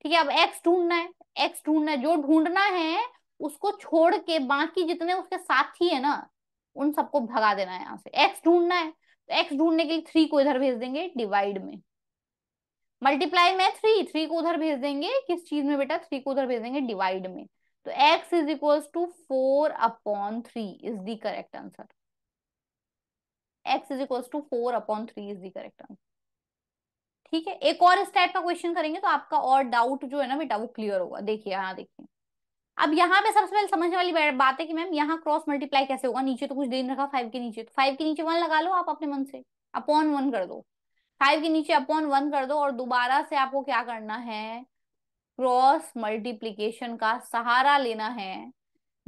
ठीक है अब एक्स ढूंढना है एक्स ढूंढना है जो ढूंढना है उसको छोड़ के बाकी जितने उसके साथी है ना उन सबको भगा देना है यहाँ से एक्स ढूंढना है तो एक्स ढूंढने के लिए थ्री को इधर भेज देंगे डिवाइड में मल्टीप्लाई में थ्री थ्री को उधर भेज देंगे किस चीज में बेटा थ्री को उधर भेज देंगे डिवाइड में तो x is equal to four upon three is the correct answer x is equal to four upon three is the correct answer ठीक है एक और इस टाइप का क्वेश्चन करेंगे तो आपका और डाउट जो है ना बेटा वो क्लियर होगा देखिए यहाँ देखिए अब यहाँ पे सबसे पहले समझने वाली बात है कि मैम यहाँ क्रॉस मल्टीप्लाई कैसे होगा नीचे तो कुछ दे रखा फाइव के नीचे तो फाइव के नीचे वन लगा लो आप अपने मन से अपॉन वन कर दो फाइव के नीचे अपॉन वन कर दो और दोबारा से आपको क्या करना है क्रॉस मल्टीप्लीकेशन का सहारा लेना है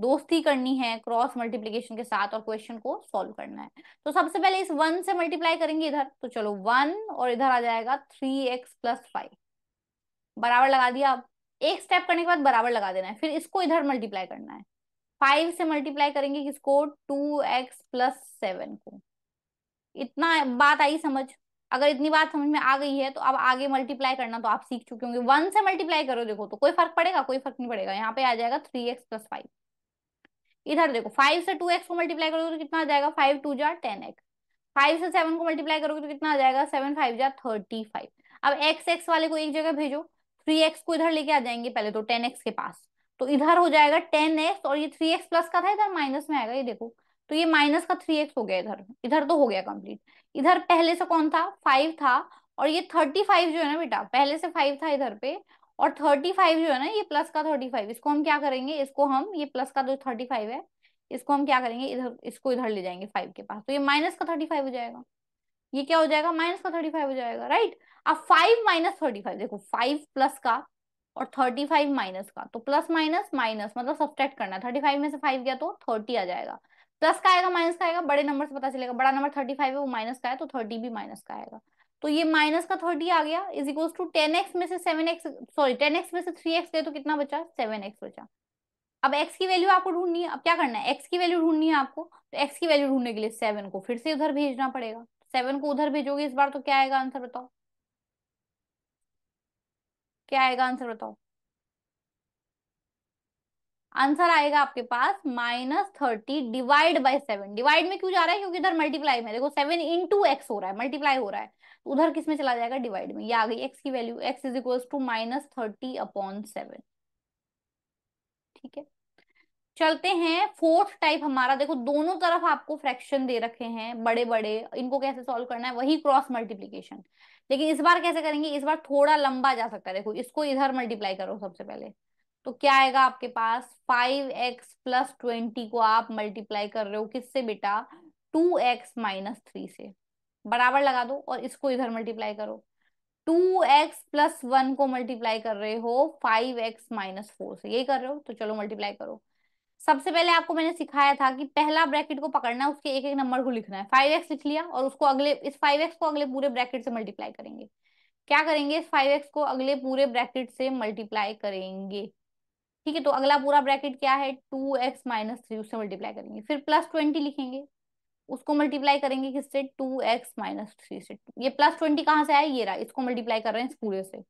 दोस्ती करनी है क्रॉस मल्टीप्लीकेशन के साथ और क्वेश्चन को सॉल्व करना है तो सबसे पहले इस वन से मल्टीप्लाई करेंगे इधर तो चलो वन और इधर आ जाएगा थ्री एक्स प्लस फाइव बराबर लगा दिया अब एक स्टेप करने के बाद बराबर लगा देना है फिर इसको इधर मल्टीप्लाई करना है फाइव से मल्टीप्लाई करेंगे किसको टू एक्स प्लस सेवन को इतना बात आई समझ अगर इतनी बात समझ में आ गई है तो अब आगे मल्टीप्लाई करना तो आप सीख चुके होंगे वन से मल्टीप्लाई करो देखो तो कोई फर्क पड़ेगा कोई फर्क नहीं पड़ेगा यहाँ पे आ जाएगा थ्री एक्स प्लस फाइव इधर देखो फाइव से टू एक्स को मल्टीप्लाई करोगे तो कितना आ जाएगा फाइव टू जा टेन एक्स फाइव से सेवन को मल्टीप्लाई करोगे तो कितना आ जाएगा सेवन फाइव जा थर्टी फाइव अब एक्स एक्स वाले को एक जगह भेजो थ्री एक्स को इधर लेके आ जाएंगे पहले तो टेन एक्स के पास तो इधर हो जाएगा टेन एक्स और ये थ्री एक्स प्लस का था इधर माइनस में आएगा ये देखो तो ये माइनस का थ्री एक्स हो गया इधर इधर तो हो गया कम्प्लीट इधर पहले से कौन था फाइव था और ये थर्टी फाइव जो है ना बेटा पहले से फाइव था इधर पे और थर्टी फाइव जो है ना ये प्लस का थर्टी फाइव इसको हम क्या करेंगे इसको हम ये प्लस का जो थर्टी फाइव है इसको हम क्या करेंगे इधर इसको इधर ले जाएंगे फाइव के पास तो ये माइनस का थर्टी फाइव हो जाएगा ये क्या हो जाएगा माइनस का थर्टी फाइव हो जाएगा राइट अब फाइव माइनस थर्टी फाइव देखो फाइव प्लस का और थर्टी फाइव माइनस का तो प्लस माइनस माइनस मतलब सब्सट्रैक्ट करना है थर्टी फाइव में से फाइव गया तो थर्टी आ जाएगा प्लस का आएगा माइनस का आएगा बड़े नंबर से पता चलेगा बड़ा नंबर थर्टी फाइव है वो माइनस का है तो थर्टी भी माइनस का आएगा तो ये माइनस का थर्टी आ गया is equal to ten x में से seven x sorry ten x में से थ्री एक्स गए तो कितना बचा सेवन एक्स बचा अब एक्स की वैल्यू आपको ढूंढनी है अब क्या करना है एक्स की वैल्यू ढूंढनी है आपको तो एक्स की वैल्यू ढूंढने के लिए सेवन को फिर से उधर भेजना पड़ेगा सेवन को उधर भेजोगे इस बार तो क्या आएगा आंसर बताओ क्या आएगा आंसर बताओ आंसर आएगा आपके पास minus thirty divide by seven divide में क्यों जा रहा है क्योंकि इधर मल्टीप्लाई में देखो सेवन इंटू एक्स हो रहा है मल्टीप्लाई हो रहा है तो उधर किस में चला जाएगा डिवाइड में ये आ गई एक्स की value x is equal to minus thirty upon seven ठीक है चलते हैं फोर्थ टाइप हमारा देखो दोनों तरफ आपको फ्रैक्शन दे रखे हैं बड़े बड़े इनको कैसे सॉल्व करना है वही क्रॉस मल्टीप्लीकेशन लेकिन इस बार कैसे करेंगे इस बार थोड़ा लंबा जा सकता है देखो इसको इधर मल्टीप्लाई करो सबसे पहले तो क्या आएगा आपके पास फाइव एक्स प्लस ट्वेंटी को आप मल्टीप्लाई कर रहे हो किससे बेटा टू एक्स माइनस थ्री से बराबर लगा दो और इसको इधर मल्टीप्लाई करो टू एक्स प्लस वन को मल्टीप्लाई कर रहे हो फाइव एक्स माइनस फोर से यही कर रहे हो तो चलो मल्टीप्लाई करो सबसे पहले आपको मैंने सिखाया था कि पहला ब्रैकेट को पकड़ना है उसके एक एक नंबर को लिखना है फाइव एक्स लिख लिया और उसको अगले इस फाइव एक्स को अगले पूरे ब्रैकेट से मल्टीप्लाई करेंगे क्या करेंगे इस फाइव एक्स को अगले पूरे ब्रैकेट से मल्टीप्लाई करेंगे ठीक है तो अगला पूरा ब्रैकेट क्या है टू एक्स माइनस थ्री उससे मल्टीप्लाई करेंगे फिर प्लस ट्वेंटी लिखेंगे उसको मल्टीप्लाई करेंगे किससे टू एक्स माइनस थ्री से ये प्लस ट्वेंटी कहाँ से आया ये रहा इसको मल्टीप्लाई कर रहे हैं इस पूरे से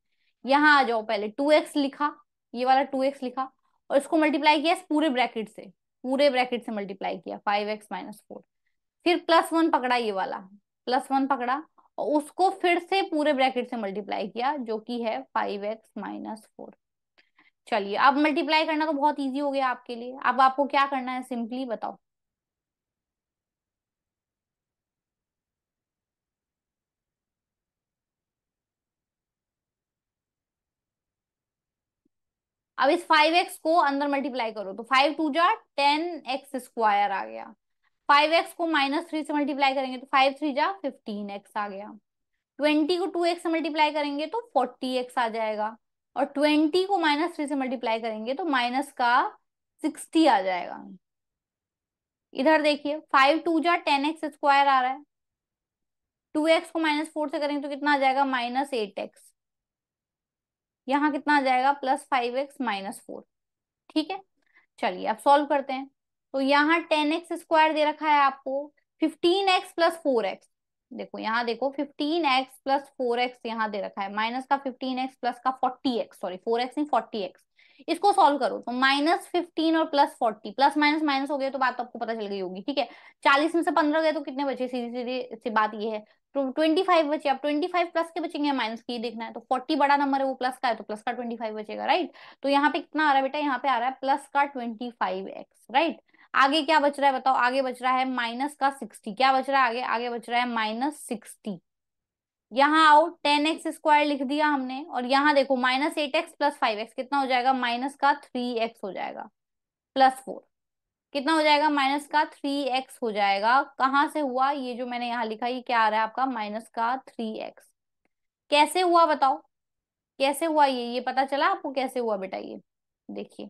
यहाँ आ जाओ पहले टू एक्स लिखा ये वाला टू एक्स लिखा और इसको मल्टीप्लाई किया इस पूरे ब्रैकेट से पूरे ब्रैकेट से मल्टीप्लाई किया फाइव एक्स माइनस फोर फिर प्लस वन पकड़ा ये वाला प्लस वन पकड़ा और उसको फिर से पूरे ब्रैकेट से मल्टीप्लाई किया जो कि है फाइव एक्स माइनस फोर चलिए अब मल्टीप्लाई करना तो बहुत ईजी हो गया आपके लिए अब आपको क्या करना है सिंपली बताओ अब इस फाइव एक्स को अंदर मल्टीप्लाई करो तो फाइव टू जा टेन एक्स स्क्वायर आ गया फाइव एक्स को माइनस थ्री से मल्टीप्लाई करेंगे तो फाइव थ्री जा फिफ्टीन एक्स आ गया ट्वेंटी को टू एक्स से मल्टीप्लाई करेंगे तो फोर्टी एक्स आ जाएगा और ट्वेंटी को माइनस थ्री से मल्टीप्लाई करेंगे तो माइनस का सिक्सटी आ जाएगा इधर देखिए फाइव टू जा टेन एक्स स्क्वायर आ रहा है टू एक्स को माइनस फोर से करेंगे तो कितना आ जाएगा माइनस एट एक्स यहाँ कितना आ जाएगा plus five x minus four ठीक है चलिए अब सॉल्व करते हैं तो यहाँ टेन एक्स स्क्वायर दे रखा है आपको fifteen x plus four x देखो यहाँ देखो fifteen x plus four x यहाँ दे रखा है माइनस का फिफ्टीन एक्स प्लस का forty x sorry four x नहीं फोर्टी एक्स इसको सॉल्व करो तो माइनस फिफ्टीन और plus forty plus minus minus हो गया तो बात तो आपको पता चल गई होगी ठीक है चालीस में से पंद्रह गए तो कितने बचे सीधी सीधी सी बात ये है तो ट्वेंटी फाइव बचे अब ट्वेंटी फाइव प्लस के बचेंगे माइनस की देखना है तो फोर्टी बड़ा नंबर है वो प्लस का है तो प्लस का ट्वेंटी फाइव बचेगा राइट तो यहाँ पे कितना आ रहा है बेटा यहाँ पे आ रहा है प्लस का ट्वेंटी फाइव एक्स राइट आगे क्या बच रहा है बताओ आगे बच रहा है माइनस का सिक्सटी क्या बच रहा है आगे आगे बच रहा है माइनस सिक्सटी यहाँ आओ टेन एक्स स्क्वायर लिख दिया हमने और यहाँ देखो minus eight x plus five x कितना हो जाएगा माइनस का थ्री एक्स हो जाएगा प्लस फोर कितना हो जाएगा माइनस का थ्री एक्स हो जाएगा कहाँ से हुआ ये जो मैंने यहाँ लिखा ये क्या आ रहा है आपका माइनस का थ्री एक्स कैसे हुआ बताओ कैसे हुआ ये ये पता चला आपको कैसे हुआ बेटा ये देखिए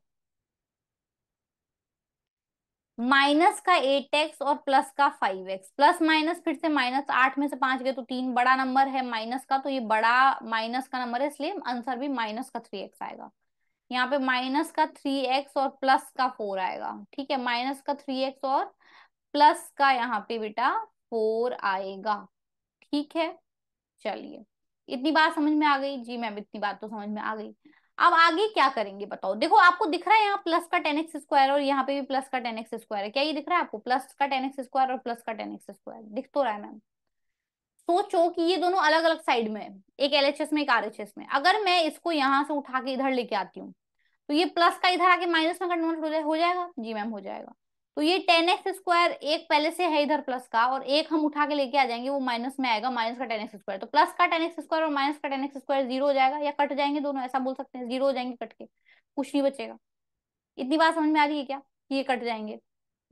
माइनस का एट एक्स और प्लस का फाइव एक्स प्लस माइनस फिर से माइनस आठ में से पांच गए तो तीन बड़ा नंबर है माइनस का तो ये बड़ा माइनस का नंबर है इसलिए आंसर भी माइनस का थ्री एक्स आएगा यहाँ पे माइनस का थ्री एक्स और प्लस का फोर आएगा ठीक है माइनस का थ्री एक्स और प्लस का यहाँ पे बेटा फोर आएगा ठीक है चलिए इतनी बात समझ में आ गई जी मैम इतनी बात तो समझ में आ गई अब आगे क्या करेंगे बताओ देखो आपको दिख रहा है यहाँ प्लस का टेन एक्स स्क्वायर और यहाँ पे भी प्लस का टेन एक्स स्क्वायर है क्या ये दिख रहा है आपको प्लस का टेन एक्स स्क्वायर और प्लस का टेन एक्स स्क्वायर दिख तो रहा है मैम सोचो कि ये दोनों अलग अलग साइड में एक एल में एक आर में अगर मैं इसको यहाँ से उठा के इधर लेके आती हूँ तो ये प्लस का इधर आके माइनस में कन्वर्ट हो जाएगा जी मैम हो जाएगा तो ये टेन एक्स स्क्वायर एक पहले से है इधर प्लस का और एक हम उठा के लेके आ जाएंगे वो माइनस में आएगा माइनस का टेन एक्स स्क्वायर तो प्लस का टेन एक्स स्क्वायर और माइनस का टेन एक्स स्क्वायर जीरो हो जाएगा या कट जाएंगे दोनों ऐसा बोल सकते हैं जीरो हो जाएंगे कट के कुछ नहीं बचेगा इतनी बात समझ में आ रही है क्या ये कट जाएंगे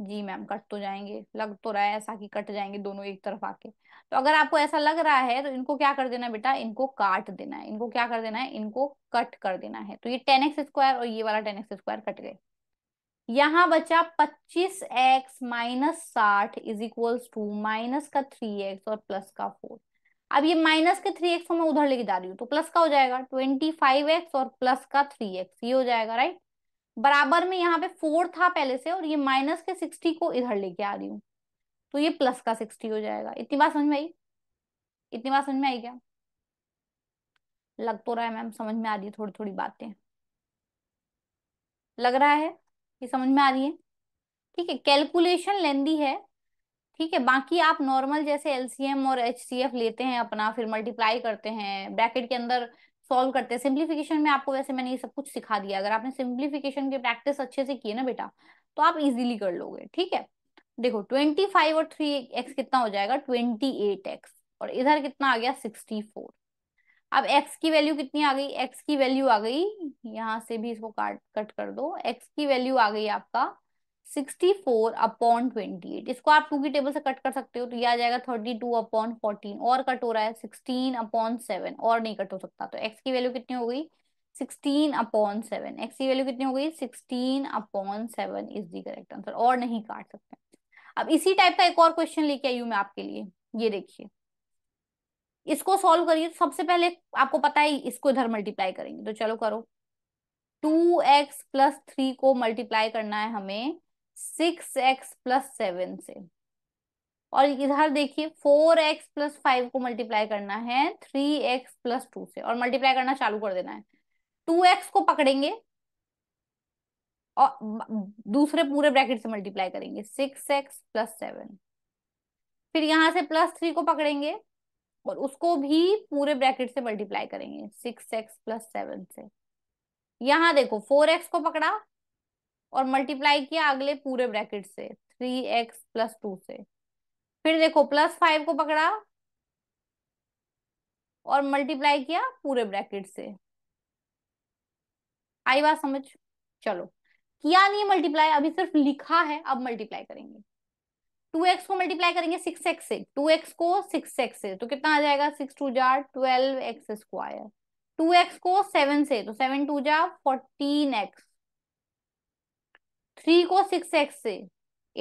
जी मैम कट तो जाएंगे लग तो रहा है ऐसा कि कट जाएंगे दोनों एक तरफ आके तो अगर आपको ऐसा लग रहा है तो इनको क्या कर देना बेटा इनको काट देना है इनको क्या कर देना है इनको कट कर देना है तो ये टेन एक्स स्क्वायर और ये वाला टेन एक्स स्क्वायर कट गए यहाँ बचा पच्चीस एक्स माइनस साठ इज इक्वल्स टू माइनस का थ्री एक्स और प्लस का फोर अब ये माइनस के थ्री एक्स को मैं उधर लेके जा रही हूँ तो प्लस का हो जाएगा ट्वेंटी फाइव एक्स और प्लस का थ्री एक्स ये हो जाएगा राइट बराबर में यहाँ पे फोर था पहले से और ये माइनस के सिक्सटी को इधर लेके आ रही हूँ तो ये प्लस का सिक्सटी हो जाएगा इतनी बात समझ में आई इतनी बात समझ में आई क्या लग तो रहा है मैम समझ में आ रही है थोड़ी थोड़ी बातें लग रहा है ये समझ में आ रही है ठीक है कैलकुलेशन लेंदी है ठीक है बाकी आप नॉर्मल जैसे एलसीएम और एचसीएफ लेते हैं अपना फिर मल्टीप्लाई करते हैं ब्रैकेट के अंदर सॉल्व करते हैं सिंप्लीफिकेशन में आपको वैसे मैंने ये सब कुछ सिखा दिया अगर आपने सिंप्लीफिकेशन की प्रैक्टिस अच्छे से की है ना बेटा तो आप इजीली कर लोगे ठीक है देखो ट्वेंटी फाइव और थ्री एक्स कितना हो जाएगा ट्वेंटी एट एक्स और इधर कितना आ गया सिक्सटी फोर अब एक्स की वैल्यू कितनी आ गई एक्स की वैल्यू आ गई यहाँ से भी इसको काट कट कर दो एक्स की वैल्यू आ गई आपका sixty four upon twenty eight इसको आप टू की टेबल से कट कर सकते हो तो यह आ जाएगा थर्टी टू अपॉन फोर्टीन और कट हो रहा है सिक्सटीन अपॉन सेवन और नहीं कट हो सकता तो एक्स की वैल्यू कितनी हो गई सिक्सटीन अपॉन सेवन एक्स की वैल्यू कितनी हो गई sixteen upon seven is the correct answer और नहीं काट सकते अब इसी टाइप का एक और क्वेश्चन लेके आई हूं मैं आपके लिए ये देखिए इसको सॉल्व करिए सबसे पहले आपको पता है इसको इधर मल्टीप्लाई करेंगे तो चलो करो टू एक्स प्लस थ्री को मल्टीप्लाई करना है हमें सिक्स एक्स प्लस सेवन से और इधर देखिए फोर एक्स प्लस फाइव को मल्टीप्लाई करना है थ्री एक्स प्लस टू से और मल्टीप्लाई करना चालू कर देना है टू एक्स को पकड़ेंगे और दूसरे पूरे ब्रैकेट से मल्टीप्लाई करेंगे सिक्स एक्स प्लस सेवन फिर यहां से प्लस थ्री को पकड़ेंगे और उसको भी पूरे ब्रैकेट से मल्टीप्लाई करेंगे सिक्स एक्स प्लस सेवन से यहां देखो फोर एक्स को पकड़ा और मल्टीप्लाई किया अगले पूरे ब्रैकेट से थ्री एक्स प्लस टू से फिर देखो प्लस फाइव को पकड़ा और मल्टीप्लाई किया पूरे ब्रैकेट से आई बात समझ चलो किया नहीं मल्टीप्लाई अभी सिर्फ लिखा है अब मल्टीप्लाई करेंगे टू एक्स को मल्टीप्लाई करेंगे सिक्स एक्स से टू एक्स को सिक्स एक्स से तो कितना आ जाएगा सिक्स टू जा twelve x square two x को सेवन से तो सेवन टू जा फोर्टीन एक्स थ्री को सिक्स एक्स से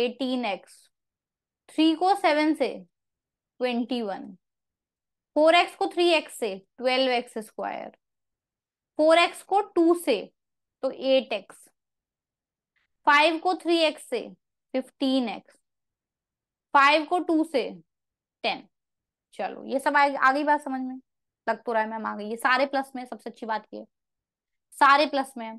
एटीन एक्स थ्री को सेवन से ट्वेंटी वन फोर एक्स को थ्री एक्स से twelve x square four x को टू से तो एट एक्स फाइव को थ्री एक्स से फिफ्टीन एक्स फाइव को टू से टेन चलो ये सब आ गई बात समझ में लग तो रहा है मैम आ गई ये सारे प्लस में सबसे अच्छी बात ये सारे प्लस में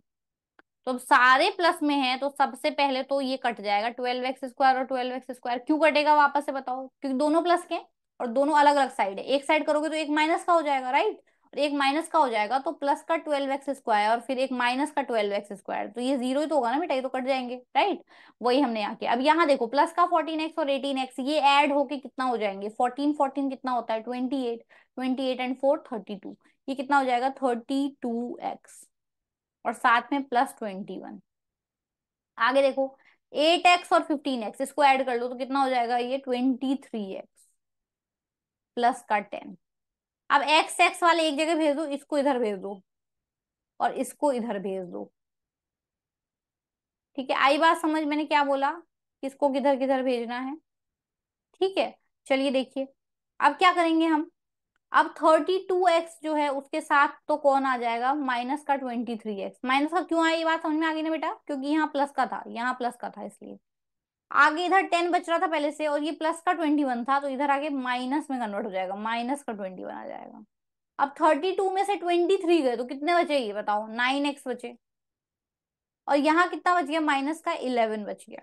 तो अब सारे प्लस में है तो सबसे पहले तो ये कट जाएगा ट्वेल्व एक्स स्क्वायर और ट्वेल्व एक्स स्क्वायर क्यों कटेगा वापस से बताओ क्योंकि दोनों प्लस के और दोनों अलग अलग साइड है एक साइड करोगे तो एक माइनस का हो जाएगा राइट और एक माइनस का हो जाएगा तो प्लस का ट्वेल्व एक्स स्क्वायर और फिर एक माइनस का ट्वेल्व एक्स स्क्वायर तो ये जीरो ही तो होगा ना बेटा ये तो कट जाएंगे राइट वही हमने यहाँ किया अब यहाँ देखो प्लस का फोर्टीन एक्स और एटीन एक्स ये एड होके कितना हो जाएंगे फोर्टीन फोर्टीन कितना होता है twenty eight twenty eight and four thirty two ये कितना हो जाएगा थर्टी टू एक्स और साथ में प्लस ट्वेंटी वन आगे देखो एट एक्स और फिफ्टीन एक्स इसको एड कर लो तो कितना हो जाएगा ये ट्वेंटी थ्री एक्स प्लस का टेन अब एक्स एक्स वाले एक जगह भेज दो इसको इधर भेज दो और इसको इधर भेज दो ठीक है आई बात समझ मैंने क्या बोला किसको किधर किधर भेजना है ठीक है चलिए देखिए अब क्या करेंगे हम अब थर्टी टू एक्स जो है उसके साथ तो कौन आ जाएगा माइनस का ट्वेंटी थ्री एक्स माइनस का क्यों आया ये बात समझ में आ गई ना बेटा क्योंकि यहाँ प्लस का था यहाँ प्लस का था इसलिए आगे इधर टेन बच रहा था पहले से और ये प्लस का ट्वेंटी वन था तो इधर आगे माइनस में कन्वर्ट हो जाएगा माइनस का ट्वेंटी वन आ जाएगा अब थर्टी टू में से ट्वेंटी थ्री गए तो कितने बचे ये बताओ नाइन एक्स बचे और यहाँ कितना बच गया माइनस का इलेवन बच गया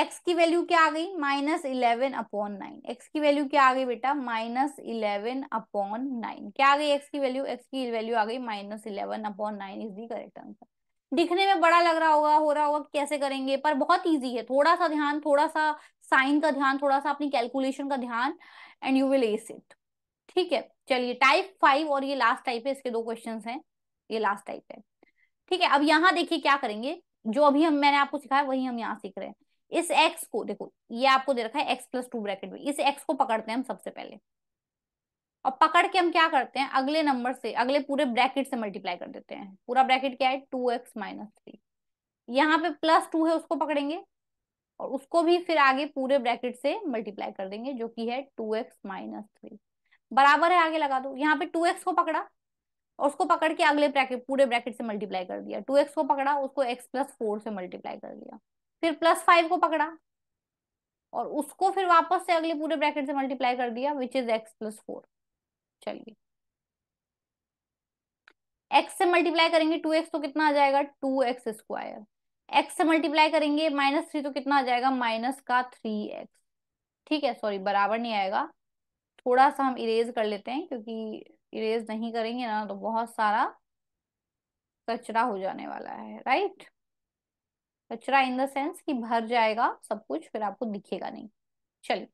एक्स की वैल्यू क्या आ गई minus eleven upon nine x की वैल्यू क्या आ गई बेटा माइनस इलेवन अपॉन नाइन क्या आ गई एक्स की वैल्यू एक्स की वैल्यू आ गई minus eleven upon nine is the correct answer दिखने में बड़ा लग रहा होगा हो रहा होगा कैसे करेंगे पर बहुत ईजी है थोड़ा सा ध्यान थोड़ा सा साइन का ध्यान थोड़ा सा अपनी कैलकुलेशन का ध्यान and you will ace it ठीक है चलिए टाइप फाइव और ये लास्ट टाइप है इसके दो क्वेश्चन है ये लास्ट टाइप है ठीक है अब यहाँ देखिए क्या करेंगे जो अभी हम मैंने आपको सिखाया वही हम यहाँ सीख रहे हैं इस एक्स को देखो ये आपको दे रखा है एक्स प्लस टू ब्रैकेट में इस एक्स को पकड़ते हैं हम सबसे पहले और पकड़ के हम क्या करते हैं अगले नंबर से अगले पूरे ब्रैकेट से मल्टीप्लाई कर देते हैं पूरा ब्रैकेट क्या है टू एक्स माइनस थ्री यहाँ पे प्लस टू है उसको पकड़ेंगे और उसको भी फिर आगे पूरे ब्रैकेट से मल्टीप्लाई कर देंगे जो कि है टू एक्स माइनस थ्री बराबर है आगे लगा दो यहाँ पे टू एक्स को पकड़ा और उसको पकड़ के अगले ब्रैकेट पूरे ब्रैकेट से मल्टीप्लाई कर दिया टू एक्स को पकड़ा उसको एक्स प्लस फोर से मल्टीप्लाई कर दिया फिर प्लस फाइव को पकड़ा और उसको फिर वापस से अगले पूरे ब्रैकेट से मल्टीप्लाई कर दिया which is x plus four चलिए x से मल्टीप्लाई करेंगे टू एक्स तो कितना आ जाएगा टू एक्स स्क्वायर एक्स से मल्टीप्लाई करेंगे माइनस थ्री तो कितना आ जाएगा माइनस का थ्री एक्स ठीक है सॉरी बराबर नहीं आएगा थोड़ा सा हम इरेज कर लेते हैं क्योंकि इरेज नहीं करेंगे ना तो बहुत सारा कचरा हो जाने वाला है राइट कचरा इन द सेंस कि भर जाएगा सब कुछ फिर आपको दिखेगा नहीं चलिए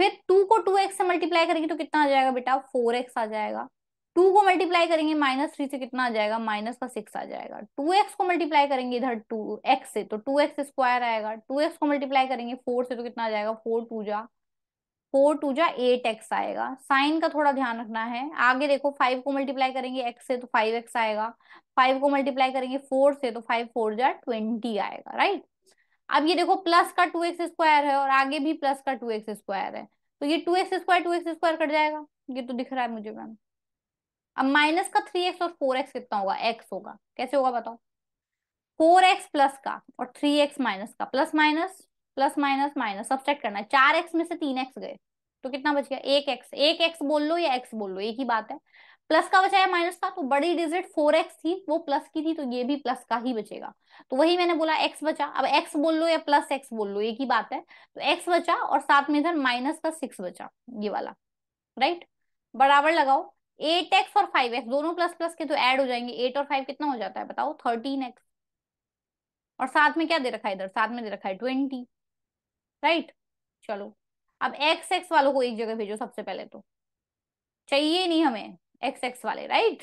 फिर टू को टू एक्स से मल्टीप्लाई करेंगे तो कितना आ जाएगा बेटा फोर एक्स आ जाएगा टू को मल्टीप्लाई करेंगे माइनस थ्री से कितना आ जाएगा माइनस का सिक्स आ जाएगा टू एक्स को मल्टीप्लाई करेंगे इधर टू एक्स से तो टू एक्स स्क्वायर आएगा टू एक्स को मल्टीप्लाई करेंगे फोर से तो कितना आ जाएगा फोर टू जा फोर टू जा एट एक्स आएगा साइन का थोड़ा ध्यान रखना है आगे देखो फाइव को मल्टीप्लाई करेंगे एक्स से तो फाइव एक्स आएगा फाइव को मल्टीप्लाई करेंगे फोर से तो फाइव फोर जा ट्वेंटी आएगा राइट right? अब ये देखो प्लस का टू एक्स स्क्वायर है और आगे भी प्लस का टू एक्स स्क्वायर है तो ये two x square two x square cut जाएगा ये तो दिख रहा है मुझे मैम अब माइनस का थ्री एक्स और फोर एक्स कितना होगा एक्स होगा कैसे होगा बताओ फोर एक्स प्लस का और थ्री एक्स माइनस का plus minus plus minus minus subtract करना है चार एक्स में से तीन एक्स गए तो कितना बच गया एक एक्स एक एक्स बोल लो या एक्स बोल लो एक ही बात है प्लस का बचाया माइनस का तो बड़ी डिजिट फोर एक्स थी वो प्लस की थी तो ये भी प्लस का ही बचेगा तो वही मैंने बोला एक्स बचा अब एक्स बोल लो या प्लस एक्स बोल लो एक ही बात है तो एक्स बचा और साथ में इधर माइनस का सिक्स बचा ये वाला राइट बराबर लगाओ एट एक्स और फाइव एक्स दोनों प्लस प्लस के तो ऐड हो जाएंगे एट और फाइव कितना हो जाता है बताओ थर्टीन एक्स और साथ में क्या दे रखा है इधर साथ में दे रखा है ट्वेंटी राइट चलो अब एक्स एक्स वालों को एक जगह भेजो सबसे पहले तो चाहिए नहीं हमें एक्स एक्स वाले राइट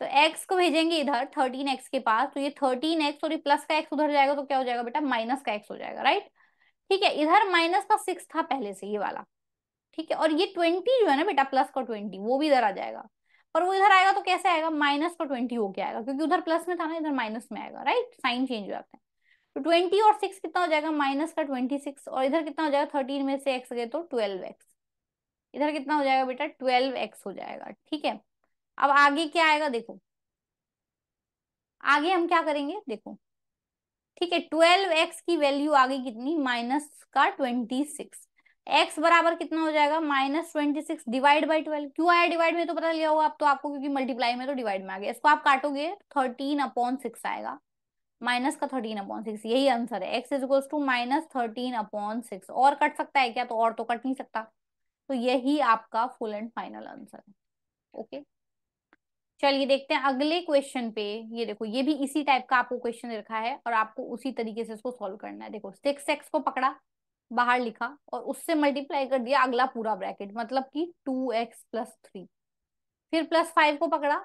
तो एक्स को भेजेंगे इधर थर्टीन एक्स के पास तो ये थर्टीन एक्स और ये प्लस का एक्स उधर जाएगा तो क्या हो जाएगा बेटा माइनस का एक्स हो जाएगा राइट ठीक है इधर माइनस का सिक्स था पहले से ये वाला ठीक है और ये ट्वेंटी जो है ना बेटा प्लस का ट्वेंटी वो भी इधर आ जाएगा और वो इधर आएगा तो कैसे आएगा माइनस का ट्वेंटी होके आएगा क्योंकि उधर प्लस में था ना इधर माइनस में आएगा राइट साइन चेंज हो जाता है तो ट्वेंटी और सिक्स कितना हो जाएगा माइनस का ट्वेंटी सिक्स और इधर कितना हो जाएगा थर्टीन में से एक्स गए तो ट्वेल्व एक्स इधर कितना हो जाएगा बेटा ट्वेल्व एक्स हो जाएगा ठीक है अब आगे क्या आएगा देखो आगे हम क्या करेंगे देखो ठीक है ट्वेल्व एक्स की वैल्यू आगे कितनी माइनस का ट्वेंटी सिक्स एक्स बराबर कितना हो जाएगा minus twenty six divide by twelve क्यों आया डिवाइड में तो पता लिया होगा अब तो आपको क्योंकि मल्टीप्लाई में तो डिवाइड में आ गया इसको आप काटोगे थर्टीन अपॉन सिक्स आएगा माइनस का थर्टीन अपॉन सिक्स यही आंसर है x is equals to minus thirteen upon six और कट सकता है क्या तो और तो कट नहीं सकता तो यही आपका फुल एंड फाइनल आंसर है ओके चलिए देखते हैं अगले क्वेश्चन पे ये देखो ये भी इसी टाइप का आपको क्वेश्चन रखा है और आपको उसी तरीके से इसको सॉल्व करना है देखो सिक्स एक्स को पकड़ा बाहर लिखा और उससे मल्टीप्लाई कर दिया अगला पूरा ब्रैकेट मतलब कि टू एक्स प्लस थ्री फिर प्लस फाइव को पकड़ा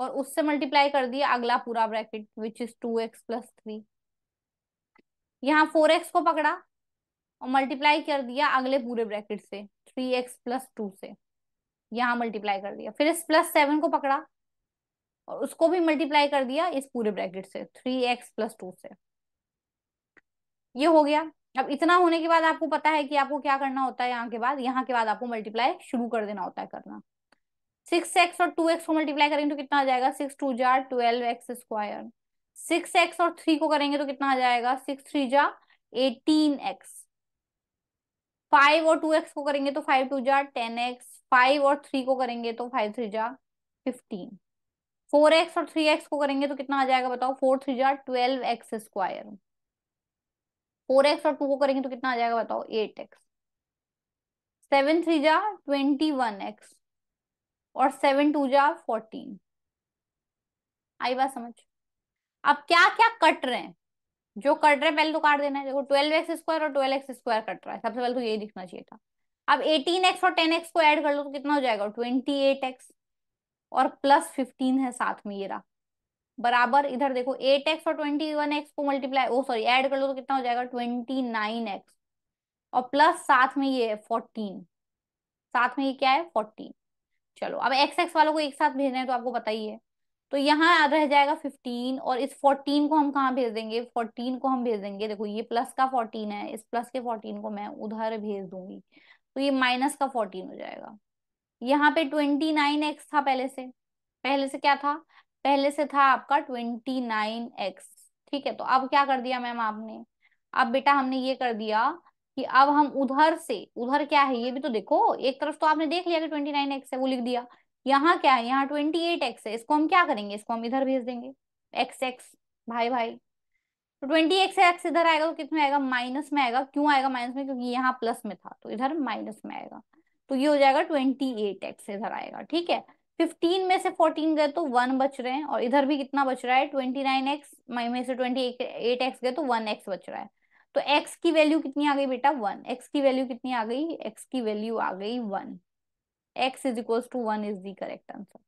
और उससे मल्टीप्लाई कर दिया अगला पूरा bracket which is two x plus three यहाँ फोर एक्स को पकड़ा और मल्टीप्लाई कर दिया अगले पूरे ब्रैकेट से थ्री एक्स प्लस टू से यहाँ मल्टीप्लाई कर दिया फिर इस प्लस सेवन को पकड़ा और उसको भी मल्टीप्लाई कर दिया इस पूरे ब्रैकेट से थ्री एक्स प्लस टू से ये हो गया अब इतना होने के बाद आपको पता है कि आपको क्या करना होता है यहाँ के बाद यहाँ के बाद आपको मल्टीप्लाई शुरू कर देना होता है करना सिक्स एक्स और टू एक्स को मल्टीप्लाई करेंगे तो कितना आ जाएगा सिक्स टू जा twelve x square six x और थ्री को करेंगे तो कितना आ जाएगा सिक्स थ्री जा एटीन एक्स फाइव और टू एक्स को करेंगे तो फाइव टू जा टेन एक्स फाइव और थ्री को करेंगे तो फाइव थ्री जा फिफ्टीन फोर एक्स और थ्री एक्स को करेंगे तो कितना आ जाएगा बताओ फोर थ्री जा twelve x square four x और टू को करेंगे तो कितना आ जाएगा बताओ एट एक्स सेवन थ्री जा ट्वेंटी वन एक्स और सेवन टू जा फोर्टीन आई बात समझ अब क्या क्या कट रहे हैं जो कट रहे पहले तो काट देना है देखो ट्वेल्व एक्स स्क्वायर और ट्वेल्व एक्स स्क्वायर कट रहा है सबसे पहले तो यही दिखना चाहिए था अब एटीन एक्स और टेन एक्स को ऐड कर लो तो कितना हो जाएगा ट्वेंटी एट एक्स और प्लस फिफ्टीन है साथ में ये रहा बराबर इधर देखो एट एक्स और ट्वेंटी वन एक्स को मल्टीप्लाई ओ सॉरी ऐड कर लो तो कितना हो जाएगा ट्वेंटी नाइन एक्स और प्लस साथ में ये है फोर्टीन साथ में ये क्या है फोर्टीन चलो अब एक्स एक्स वालों को एक साथ भेजना है तो आपको बताइए तो यहाँ रह जाएगा फिफ्टीन और इस फोर्टीन को हम कहाँ भेज देंगे फोर्टीन को हम भेज देंगे देखो ये प्लस का फोर्टीन है इस प्लस के फोर्टीन को मैं उधर भेज दूंगी तो ये माइनस का फोर्टीन हो जाएगा यहाँ पे ट्वेंटी नाइन एक्स था पहले से पहले से क्या था पहले से था आपका ट्वेंटी नाइन एक्स ठीक है तो अब क्या कर दिया मैम आपने अब बेटा हमने ये कर दिया कि अब हम उधर से उधर क्या है ये भी तो देखो एक तरफ तो आपने देख लिया कि ट्वेंटी नाइन एक्स है वो लिख दिया यहाँ क्या है यहाँ ट्वेंटी एट एक्स है इसको हम क्या करेंगे इसको हम इधर भेज देंगे एक्स एक्स भाई भाई तो ट्वेंटी एक्स एक्स इधर आएगा तो कितने आएगा माइनस में आएगा क्यों आएगा माइनस में क्योंकि यहाँ प्लस में था तो इधर माइनस में आएगा तो ये हो जाएगा ट्वेंटी एट एक्स इधर आएगा ठीक है फिफ्टीन में से फोर्टीन गए तो वन बच रहे हैं और इधर भी कितना बच रहा है ट्वेंटी नाइन एक्स में से ट्वेंटी एट एक्स गए तो वन एक्स बच रहा है तो एक्स की वैल्यू कितनी आ गई बेटा वन एक्स की वैल्यू कितनी आ गई एक्स की वैल्यू आ गई one x is equal to one is the correct answer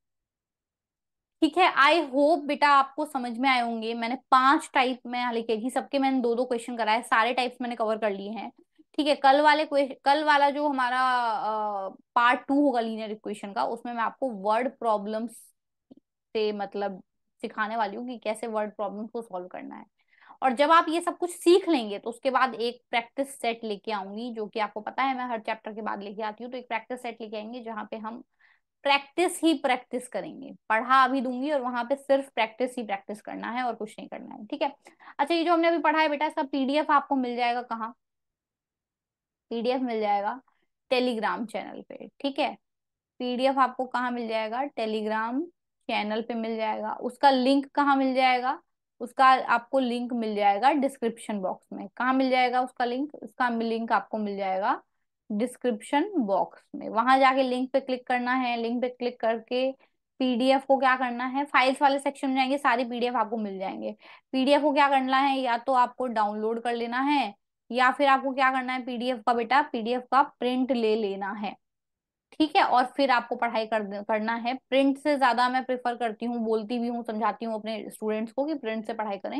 ठीक है आई होप बेटा आपको समझ में आए होंगे मैंने पांच टाइप में लेके ही सबके मैंने दो दो क्वेश्चन कराए सारे टाइप्स मैंने कवर कर लिए हैं ठीक है कल वाले कल वाला जो हमारा पार्ट टू होगा लीनियर इक्वेशन का उसमें मैं आपको वर्ड प्रॉब्लम्स से मतलब सिखाने वाली हूँ कि कैसे वर्ड प्रॉब्लम को सॉल्व करना है और जब आप ये सब कुछ सीख लेंगे तो उसके बाद एक प्रैक्टिस सेट लेके आऊंगी जो कि आपको पता है मैं हर चैप्टर के बाद लेके आती हूँ तो एक प्रैक्टिस सेट लेके आएंगे जहाँ पे हम प्रैक्टिस ही प्रैक्टिस करेंगे पढ़ा अभी दूंगी और वहां पे सिर्फ प्रैक्टिस ही प्रैक्टिस करना है और कुछ नहीं करना है ठीक है अच्छा ये जो हमने अभी पढ़ा है बेटा इसका पीडीएफ आपको मिल जाएगा कहाँ पीडीएफ मिल जाएगा टेलीग्राम चैनल पे ठीक है पीडीएफ आपको कहाँ मिल जाएगा टेलीग्राम चैनल पे मिल जाएगा उसका लिंक कहाँ मिल जाएगा उसका आपको लिंक मिल जाएगा डिस्क्रिप्शन बॉक्स में कहाँ मिल जाएगा उसका लिंक उसका लिंक आपको मिल जाएगा डिस्क्रिप्शन बॉक्स में वहां जाके लिंक पे क्लिक करना है लिंक पे क्लिक करके पीडीएफ को क्या करना है फाइल्स वाले सेक्शन में जाएंगे सारी पीडीएफ आपको मिल जाएंगे पीडीएफ को क्या करना है या तो आपको डाउनलोड कर लेना है या फिर आपको क्या करना है पीडीएफ का बेटा पीडीएफ का प्रिंट ले लेना है ठीक है और फिर आपको पढ़ाई कर, करना है प्रिंट से ज्यादा मैं प्रेफर करती हूँ बोलती भी हूँ समझाती हूँ अपने स्टूडेंट्स को कि प्रिंट से पढ़ाई करें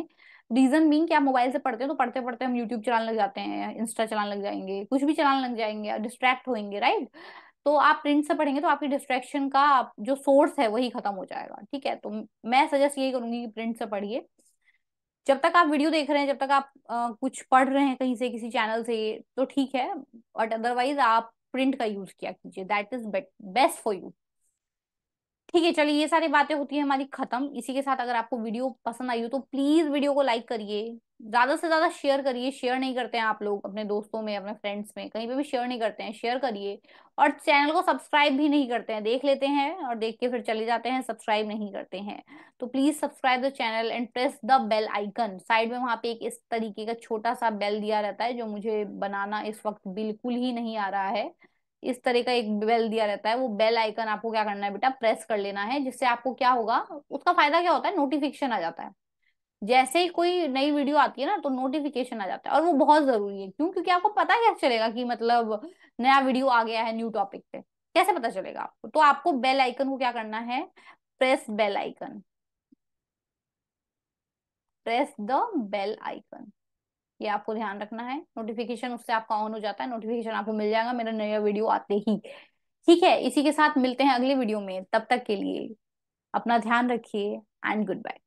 रीजन बीन कि आप मोबाइल से पढ़ते हो तो पढ़ते पढ़ते हम यूट्यूब चलाने लग जाते हैं इंस्टा चलाने लग जाएंगे कुछ भी चलाने लग जाएंगे डिस्ट्रैक्ट होंगे राइट तो आप प्रिंट से पढ़ेंगे तो आपकी डिस्ट्रैक्शन का जो सोर्स है वही खत्म हो जाएगा ठीक है तो मैं सजेस्ट यही करूंगी कि प्रिंट से पढ़िए जब तक आप वीडियो देख रहे हैं जब तक आप आ, कुछ पढ़ रहे हैं कहीं से किसी चैनल से तो ठीक है बट अदरवाइज आप प्रिंट का यूज किया कीजिए that is best for you ठीक है चलिए ये सारी बातें होती है हमारी खत्म इसी के साथ अगर आपको वीडियो पसंद आई हो तो प्लीज वीडियो को लाइक करिए ज्यादा से ज्यादा शेयर करिए शेयर नहीं करते हैं आप लोग अपने दोस्तों में अपने फ्रेंड्स में कहीं पे भी शेयर नहीं करते हैं शेयर करिए और चैनल को सब्सक्राइब भी नहीं करते हैं देख लेते हैं और देख के फिर चले जाते हैं सब्सक्राइब नहीं करते हैं तो please subscribe the channel and press the bell icon side में वहां पे एक इस तरीके का छोटा सा बेल दिया रहता है जो मुझे बनाना इस वक्त बिल्कुल ही नहीं आ रहा है इस तरह का एक बेल दिया रहता है वो बेल आइकन आपको क्या करना है बेटा प्रेस कर लेना है जिससे आपको क्या होगा उसका फायदा क्या होता है नोटिफिकेशन आ जाता है जैसे ही कोई नई वीडियो आती है ना तो नोटिफिकेशन आ जाता है और वो बहुत जरूरी है क्यों क्योंकि आपको पता क्या चलेगा कि मतलब नया वीडियो आ गया है न्यू टॉपिक पे कैसे पता चलेगा आपको तो आपको बेल आइकन को क्या करना है press bell icon press the bell icon ये आपको ध्यान रखना है नोटिफिकेशन उससे आपका ऑन हो जाता है नोटिफिकेशन आपको मिल जाएगा मेरा नया वीडियो आते ही ठीक है इसी के साथ मिलते हैं अगले वीडियो में तब तक के लिए अपना ध्यान रखिए एंड गुड बाय